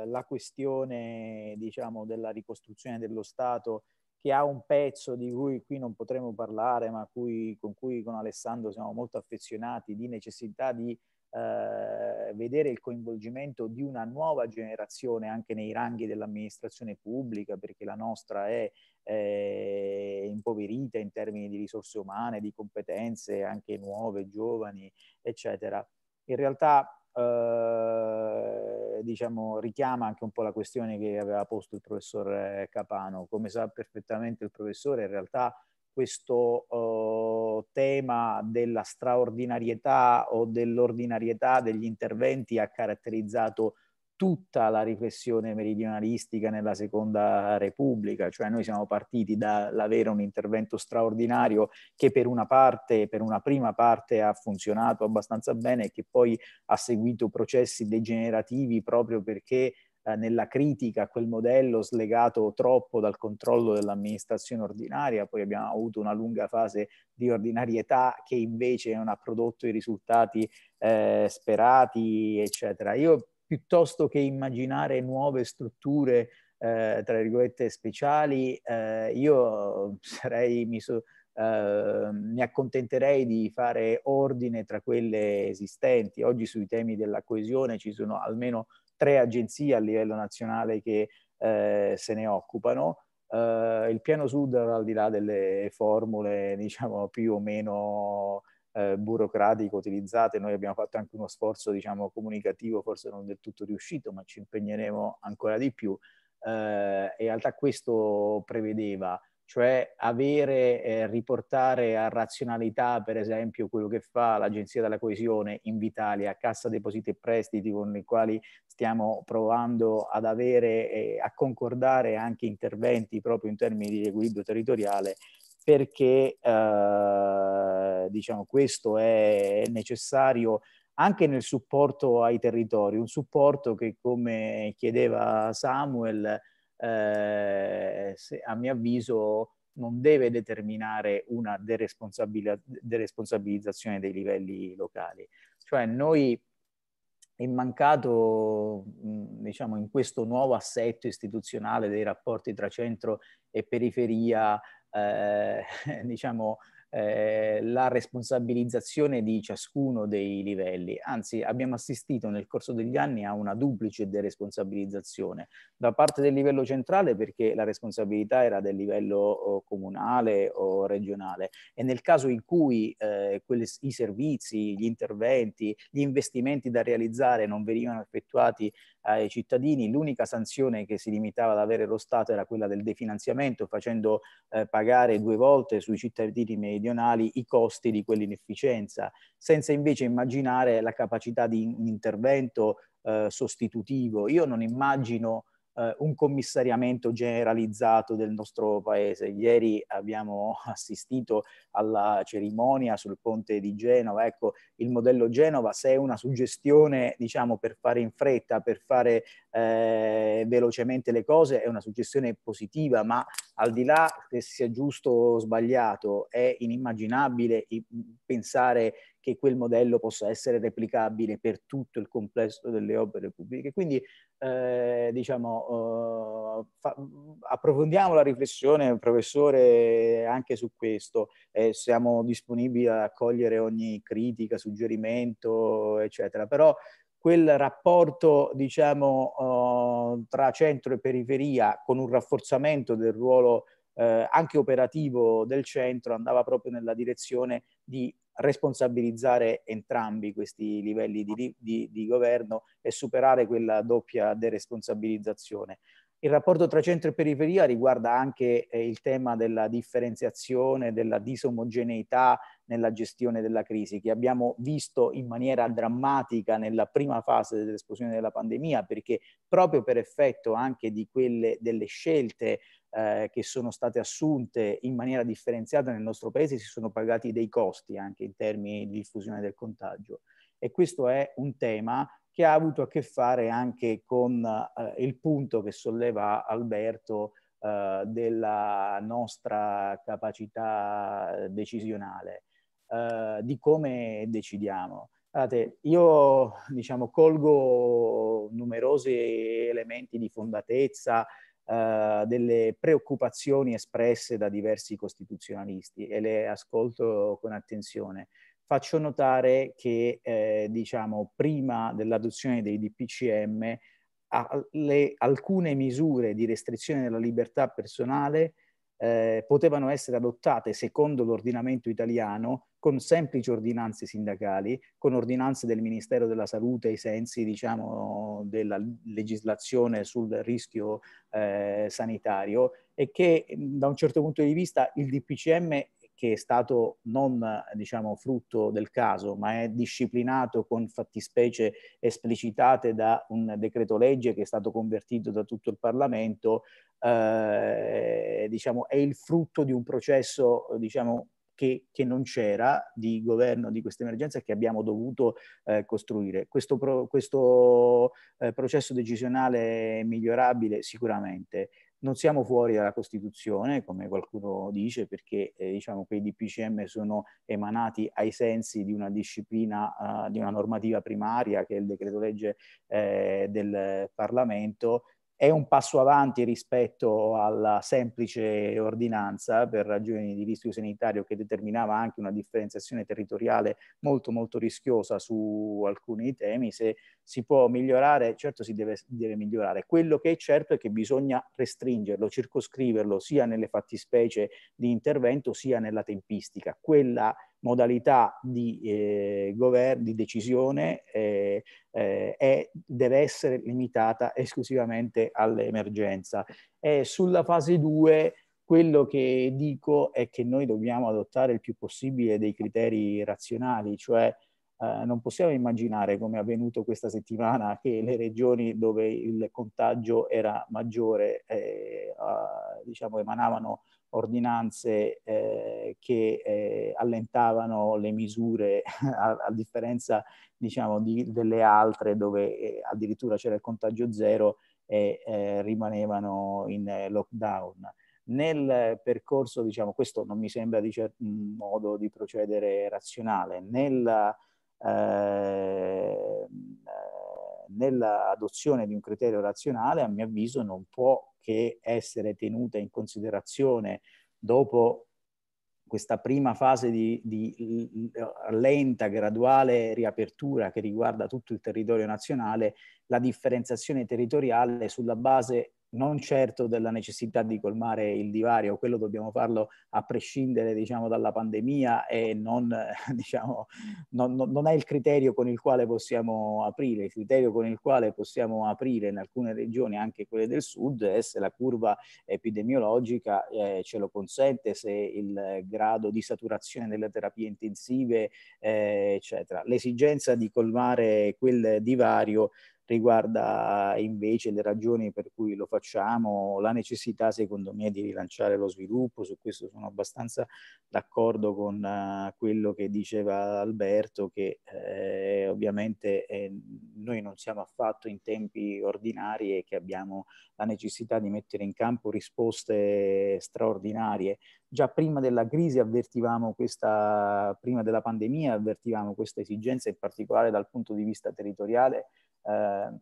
la questione diciamo, della ricostruzione dello Stato che ha un pezzo di cui qui non potremo parlare, ma cui, con cui con Alessandro siamo molto affezionati, di necessità di eh, vedere il coinvolgimento di una nuova generazione anche nei ranghi dell'amministrazione pubblica, perché la nostra è, è impoverita in termini di risorse umane, di competenze anche nuove, giovani, eccetera. In realtà eh, diciamo, richiama anche un po' la questione che aveva posto il professor eh, Capano. Come sa perfettamente il professore, in realtà questo eh, tema della straordinarietà o dell'ordinarietà degli interventi ha caratterizzato tutta la riflessione meridionalistica nella Seconda Repubblica, cioè noi siamo partiti dall'avere un intervento straordinario che per una parte, per una prima parte ha funzionato abbastanza bene e che poi ha seguito processi degenerativi proprio perché eh, nella critica a quel modello slegato troppo dal controllo dell'amministrazione ordinaria, poi abbiamo avuto una lunga fase di ordinarietà che invece non ha prodotto i risultati eh, sperati, eccetera. Io piuttosto che immaginare nuove strutture, eh, tra virgolette, speciali, eh, io sarei, mi, so, eh, mi accontenterei di fare ordine tra quelle esistenti. Oggi sui temi della coesione ci sono almeno tre agenzie a livello nazionale che eh, se ne occupano. Eh, il piano sud, al di là delle formule diciamo più o meno eh, burocratico utilizzate. Noi abbiamo fatto anche uno sforzo, diciamo, comunicativo, forse non del tutto riuscito, ma ci impegneremo ancora di più. Eh, in realtà questo prevedeva, cioè avere, eh, riportare a razionalità, per esempio, quello che fa l'Agenzia della Coesione in Vitalia, Cassa Depositi e Prestiti, con i quali stiamo provando ad avere, eh, a concordare anche interventi proprio in termini di equilibrio territoriale perché eh, diciamo, questo è necessario anche nel supporto ai territori, un supporto che come chiedeva Samuel, eh, a mio avviso non deve determinare una deresponsabilizzazione dei livelli locali. Cioè noi è mancato, mm, diciamo, in questo nuovo assetto istituzionale dei rapporti tra centro e periferia, eh, *laughs* diciamo, eh, la responsabilizzazione di ciascuno dei livelli. Anzi, abbiamo assistito nel corso degli anni a una duplice deresponsabilizzazione da parte del livello centrale perché la responsabilità era del livello o, comunale o regionale e nel caso in cui eh, quelle, i servizi, gli interventi, gli investimenti da realizzare non venivano effettuati ai cittadini, l'unica sanzione che si limitava ad avere lo Stato era quella del definanziamento, facendo eh, pagare due volte sui cittadini meridionali i costi di quell'inefficienza, senza invece immaginare la capacità di intervento eh, sostitutivo. Io non immagino eh, un commissariamento generalizzato del nostro paese. Ieri abbiamo *laughs* assistito alla cerimonia sul ponte di Genova. Ecco, il modello Genova, se è una suggestione, diciamo, per fare in fretta, per fare eh, velocemente le cose è una suggestione positiva, ma al di là che sia giusto o sbagliato, è inimmaginabile pensare che quel modello possa essere replicabile per tutto il complesso delle opere pubbliche. Quindi eh, diciamo, eh, fa, approfondiamo la riflessione, professore, anche su questo. Eh, siamo disponibili ad accogliere ogni critica, suggerimento, eccetera. Però quel rapporto diciamo, uh, tra centro e periferia con un rafforzamento del ruolo eh, anche operativo del centro andava proprio nella direzione di responsabilizzare entrambi questi livelli di, di, di governo e superare quella doppia deresponsabilizzazione. Il rapporto tra centro e periferia riguarda anche eh, il tema della differenziazione, della disomogeneità nella gestione della crisi, che abbiamo visto in maniera drammatica nella prima fase dell'esplosione della pandemia, perché proprio per effetto anche di quelle delle scelte eh, che sono state assunte in maniera differenziata nel nostro paese si sono pagati dei costi anche in termini di diffusione del contagio. E questo è un tema che ha avuto a che fare anche con eh, il punto che solleva Alberto eh, della nostra capacità decisionale, eh, di come decidiamo. Guardate, io diciamo, colgo numerosi elementi di fondatezza, eh, delle preoccupazioni espresse da diversi costituzionalisti e le ascolto con attenzione faccio notare che eh, diciamo, prima dell'adozione dei DPCM le, alcune misure di restrizione della libertà personale eh, potevano essere adottate secondo l'ordinamento italiano con semplici ordinanze sindacali, con ordinanze del Ministero della Salute ai sensi diciamo, della legislazione sul rischio eh, sanitario e che da un certo punto di vista il DPCM che è stato non diciamo, frutto del caso, ma è disciplinato con fattispecie esplicitate da un decreto legge che è stato convertito da tutto il Parlamento, eh, diciamo, è il frutto di un processo diciamo, che, che, non c'era di governo di questa emergenza che abbiamo dovuto eh, costruire. Questo, pro, questo eh, processo decisionale è migliorabile sicuramente. Non siamo fuori dalla Costituzione, come qualcuno dice, perché eh, diciamo, quei DPCM sono emanati ai sensi di una disciplina, uh, di una normativa primaria che è il decreto legge eh, del Parlamento è un passo avanti rispetto alla semplice ordinanza per ragioni di rischio sanitario che determinava anche una differenziazione territoriale molto molto rischiosa su alcuni temi. Se si può migliorare, certo si deve, deve migliorare. Quello che è certo è che bisogna restringerlo, circoscriverlo sia nelle fattispecie di intervento sia nella tempistica. Quella modalità di, eh, di decisione eh, eh, è, deve essere limitata esclusivamente all'emergenza. E sulla fase 2 quello che dico è che noi dobbiamo adottare il più possibile dei criteri razionali, cioè eh, non possiamo immaginare come è avvenuto questa settimana che le regioni dove il contagio era maggiore eh, eh, diciamo, emanavano ordinanze eh, che eh, allentavano le misure *laughs* a, a differenza diciamo, di, delle altre dove eh, addirittura c'era il contagio zero e eh, rimanevano in eh, lockdown. Nel percorso, diciamo, questo non mi sembra di certo un mm, modo di procedere razionale, nel eh, nell'adozione di un criterio razionale, a mio avviso, non può che essere tenuta in considerazione dopo questa prima fase di, di, lenta, graduale riapertura che riguarda tutto il territorio nazionale, la differenziazione territoriale sulla base non certo della necessità di colmare il divario, quello dobbiamo farlo a prescindere diciamo, dalla pandemia e non, *laughs* diciamo, non, non, è il criterio con il quale possiamo aprire. Il criterio con il quale possiamo aprire in alcune regioni, anche quelle del sud, è se la curva epidemiologica eh, ce lo consente, se il grado di saturazione delle terapie intensive, eh, eccetera. L'esigenza di colmare quel divario riguarda invece le ragioni per cui lo facciamo, la necessità secondo me di rilanciare lo sviluppo, su questo sono abbastanza d'accordo con eh, quello che diceva Alberto, che eh, ovviamente eh, noi non siamo affatto in tempi ordinari e che abbiamo la necessità di mettere in campo risposte straordinarie. Già prima della crisi avvertivamo questa, prima della pandemia avvertivamo questa esigenza in particolare dal punto di vista territoriale eh,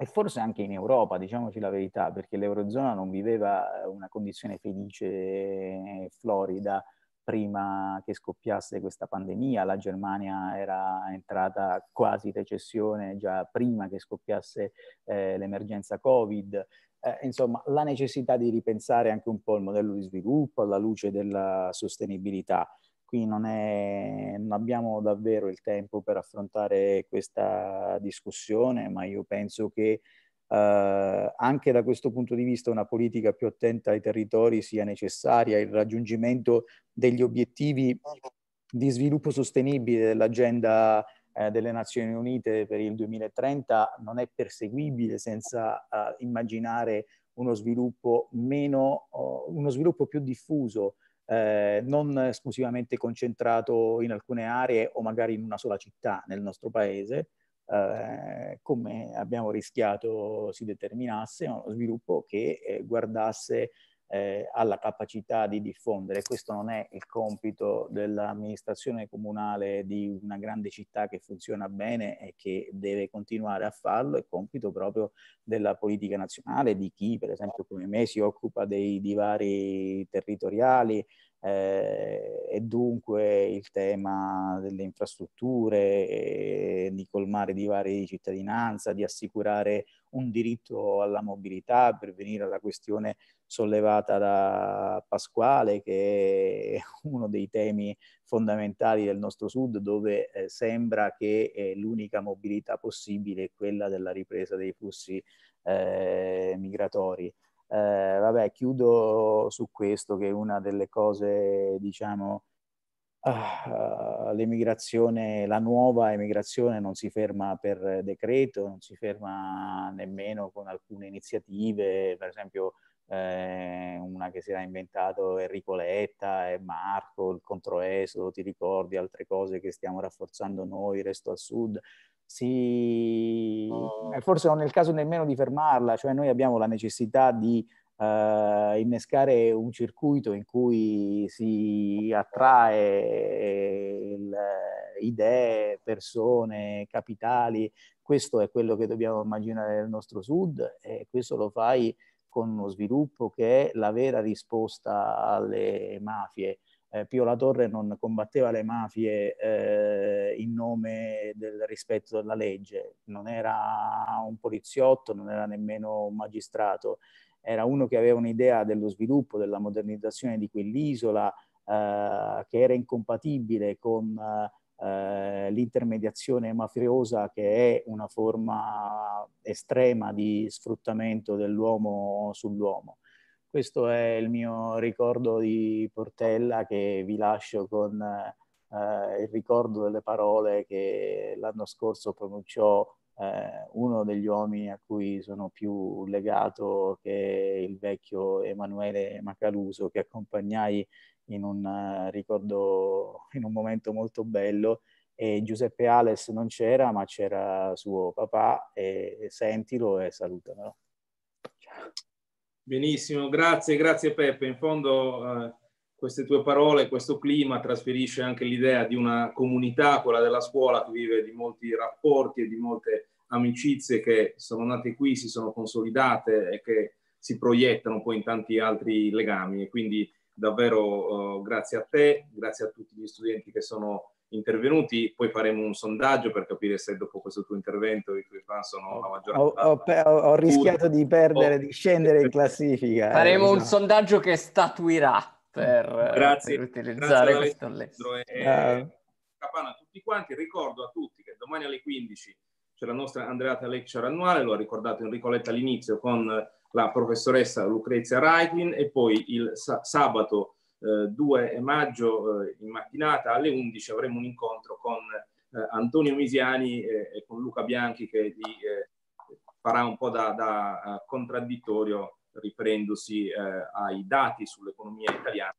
e forse anche in Europa, diciamoci la verità, perché l'Eurozona non viveva eh, una condizione felice e florida prima che scoppiasse questa pandemia, la Germania era entrata quasi in recessione già prima che scoppiasse eh, l'emergenza Covid, eh, insomma la necessità di ripensare anche un po' il modello di sviluppo alla luce della sostenibilità qui non, è, non, abbiamo davvero il tempo per affrontare questa discussione, ma io penso che eh, anche da questo punto di vista una politica più attenta ai territori sia necessaria, il raggiungimento degli obiettivi di sviluppo sostenibile dell'agenda eh, delle Nazioni Unite per il 2030 non è perseguibile senza eh, immaginare uno sviluppo, meno, oh, uno sviluppo più diffuso, eh, non esclusivamente concentrato in alcune aree o magari in una sola città nel nostro paese, eh, come abbiamo rischiato si determinasse uno sviluppo che eh, guardasse eh, ha la capacità di diffondere. Questo non è il compito dell'amministrazione comunale di una grande città che funziona bene e che deve continuare a farlo, è compito proprio della politica nazionale, di chi per esempio come me si occupa dei divari territoriali eh, e dunque il tema delle infrastrutture, eh, di colmare divari di cittadinanza, di assicurare un diritto alla mobilità, per venire alla questione sollevata da Pasquale, che è *laughs* uno dei temi fondamentali del nostro sud, dove eh, sembra che eh, l'unica mobilità possibile è quella della ripresa dei flussi eh, migratori. Eh, vabbè, chiudo su questo che è una delle cose, diciamo, ah, l'emigrazione, la nuova emigrazione non si ferma per decreto, non si ferma nemmeno con alcune iniziative, per esempio eh, una che si era inventato Enrico Letta e eh, Marco, il controesodo, ti ricordi altre cose che stiamo rafforzando noi, resto al sud, si... Oh. Eh, forse non è il caso nemmeno di fermarla, cioè noi abbiamo la necessità di eh, innescare un circuito in cui si attrae eh, il, idee, persone, capitali, questo è quello che dobbiamo immaginare nel nostro sud e questo lo fai con uno sviluppo che è la vera risposta alle mafie. Eh, Pio La Torre non combatteva le mafie eh, in nome del rispetto della legge, non era un poliziotto, non era nemmeno un magistrato, era uno che aveva un'idea dello sviluppo, della modernizzazione di quell'isola eh, che era incompatibile con eh, eh, l'intermediazione mafiosa che è una forma estrema di sfruttamento dell'uomo sull'uomo. Questo è il mio ricordo di Portella che vi lascio con eh, il ricordo delle parole che l'anno scorso pronunciò eh, uno degli uomini a cui sono più legato che il vecchio Emanuele Macaluso che accompagnai in un, eh, ricordo, *laughs* in un momento molto bello e Giuseppe Ales non c'era ma c'era suo papà e, e sentilo e salutamelo. Benissimo, grazie, grazie Peppe. In fondo eh, queste tue parole, questo clima trasferisce anche l'idea di una comunità, quella della scuola che vive di molti rapporti e di molte amicizie che sono nate qui, si sono consolidate e che si proiettano poi in tanti altri legami e quindi davvero eh, grazie a te, grazie a tutti gli studenti che sono intervenuti, poi faremo un sondaggio per capire se dopo questo tuo intervento i tuoi fan sono la maggioranza. Ho, ho, ho rischiato di perdere, oh. di scendere in *laughs* classifica. Eh, faremo eh, un no. Diciamo. sondaggio che statuirà per, eh, grazie, per utilizzare grazie questo lessons. E, a tutti quanti, ricordo a tutti che domani alle 15 c'è la nostra Andreata Lecture annuale, lo ha ricordato Enrico Letta all'inizio con la professoressa Lucrezia Reitlin e poi il sa sabato eh, 2 maggio eh, in mattinata alle 11 avremo un incontro con eh, Antonio Misiani e con Luca Bianchi che gli eh, farà un po' da, da eh, contraddittorio riprendosi eh, ai dati sull'economia italiana.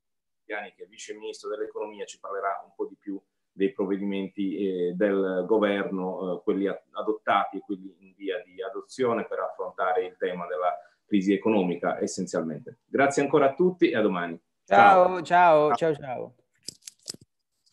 Bianchi che è vice ministro dell'economia ci parlerà un po' di più dei provvedimenti del governo, quelli adottati e quelli in via di adozione per affrontare il tema della crisi economica essenzialmente. Grazie ancora a tutti e a domani. ciao, ciao, ciao. ciao. ciao.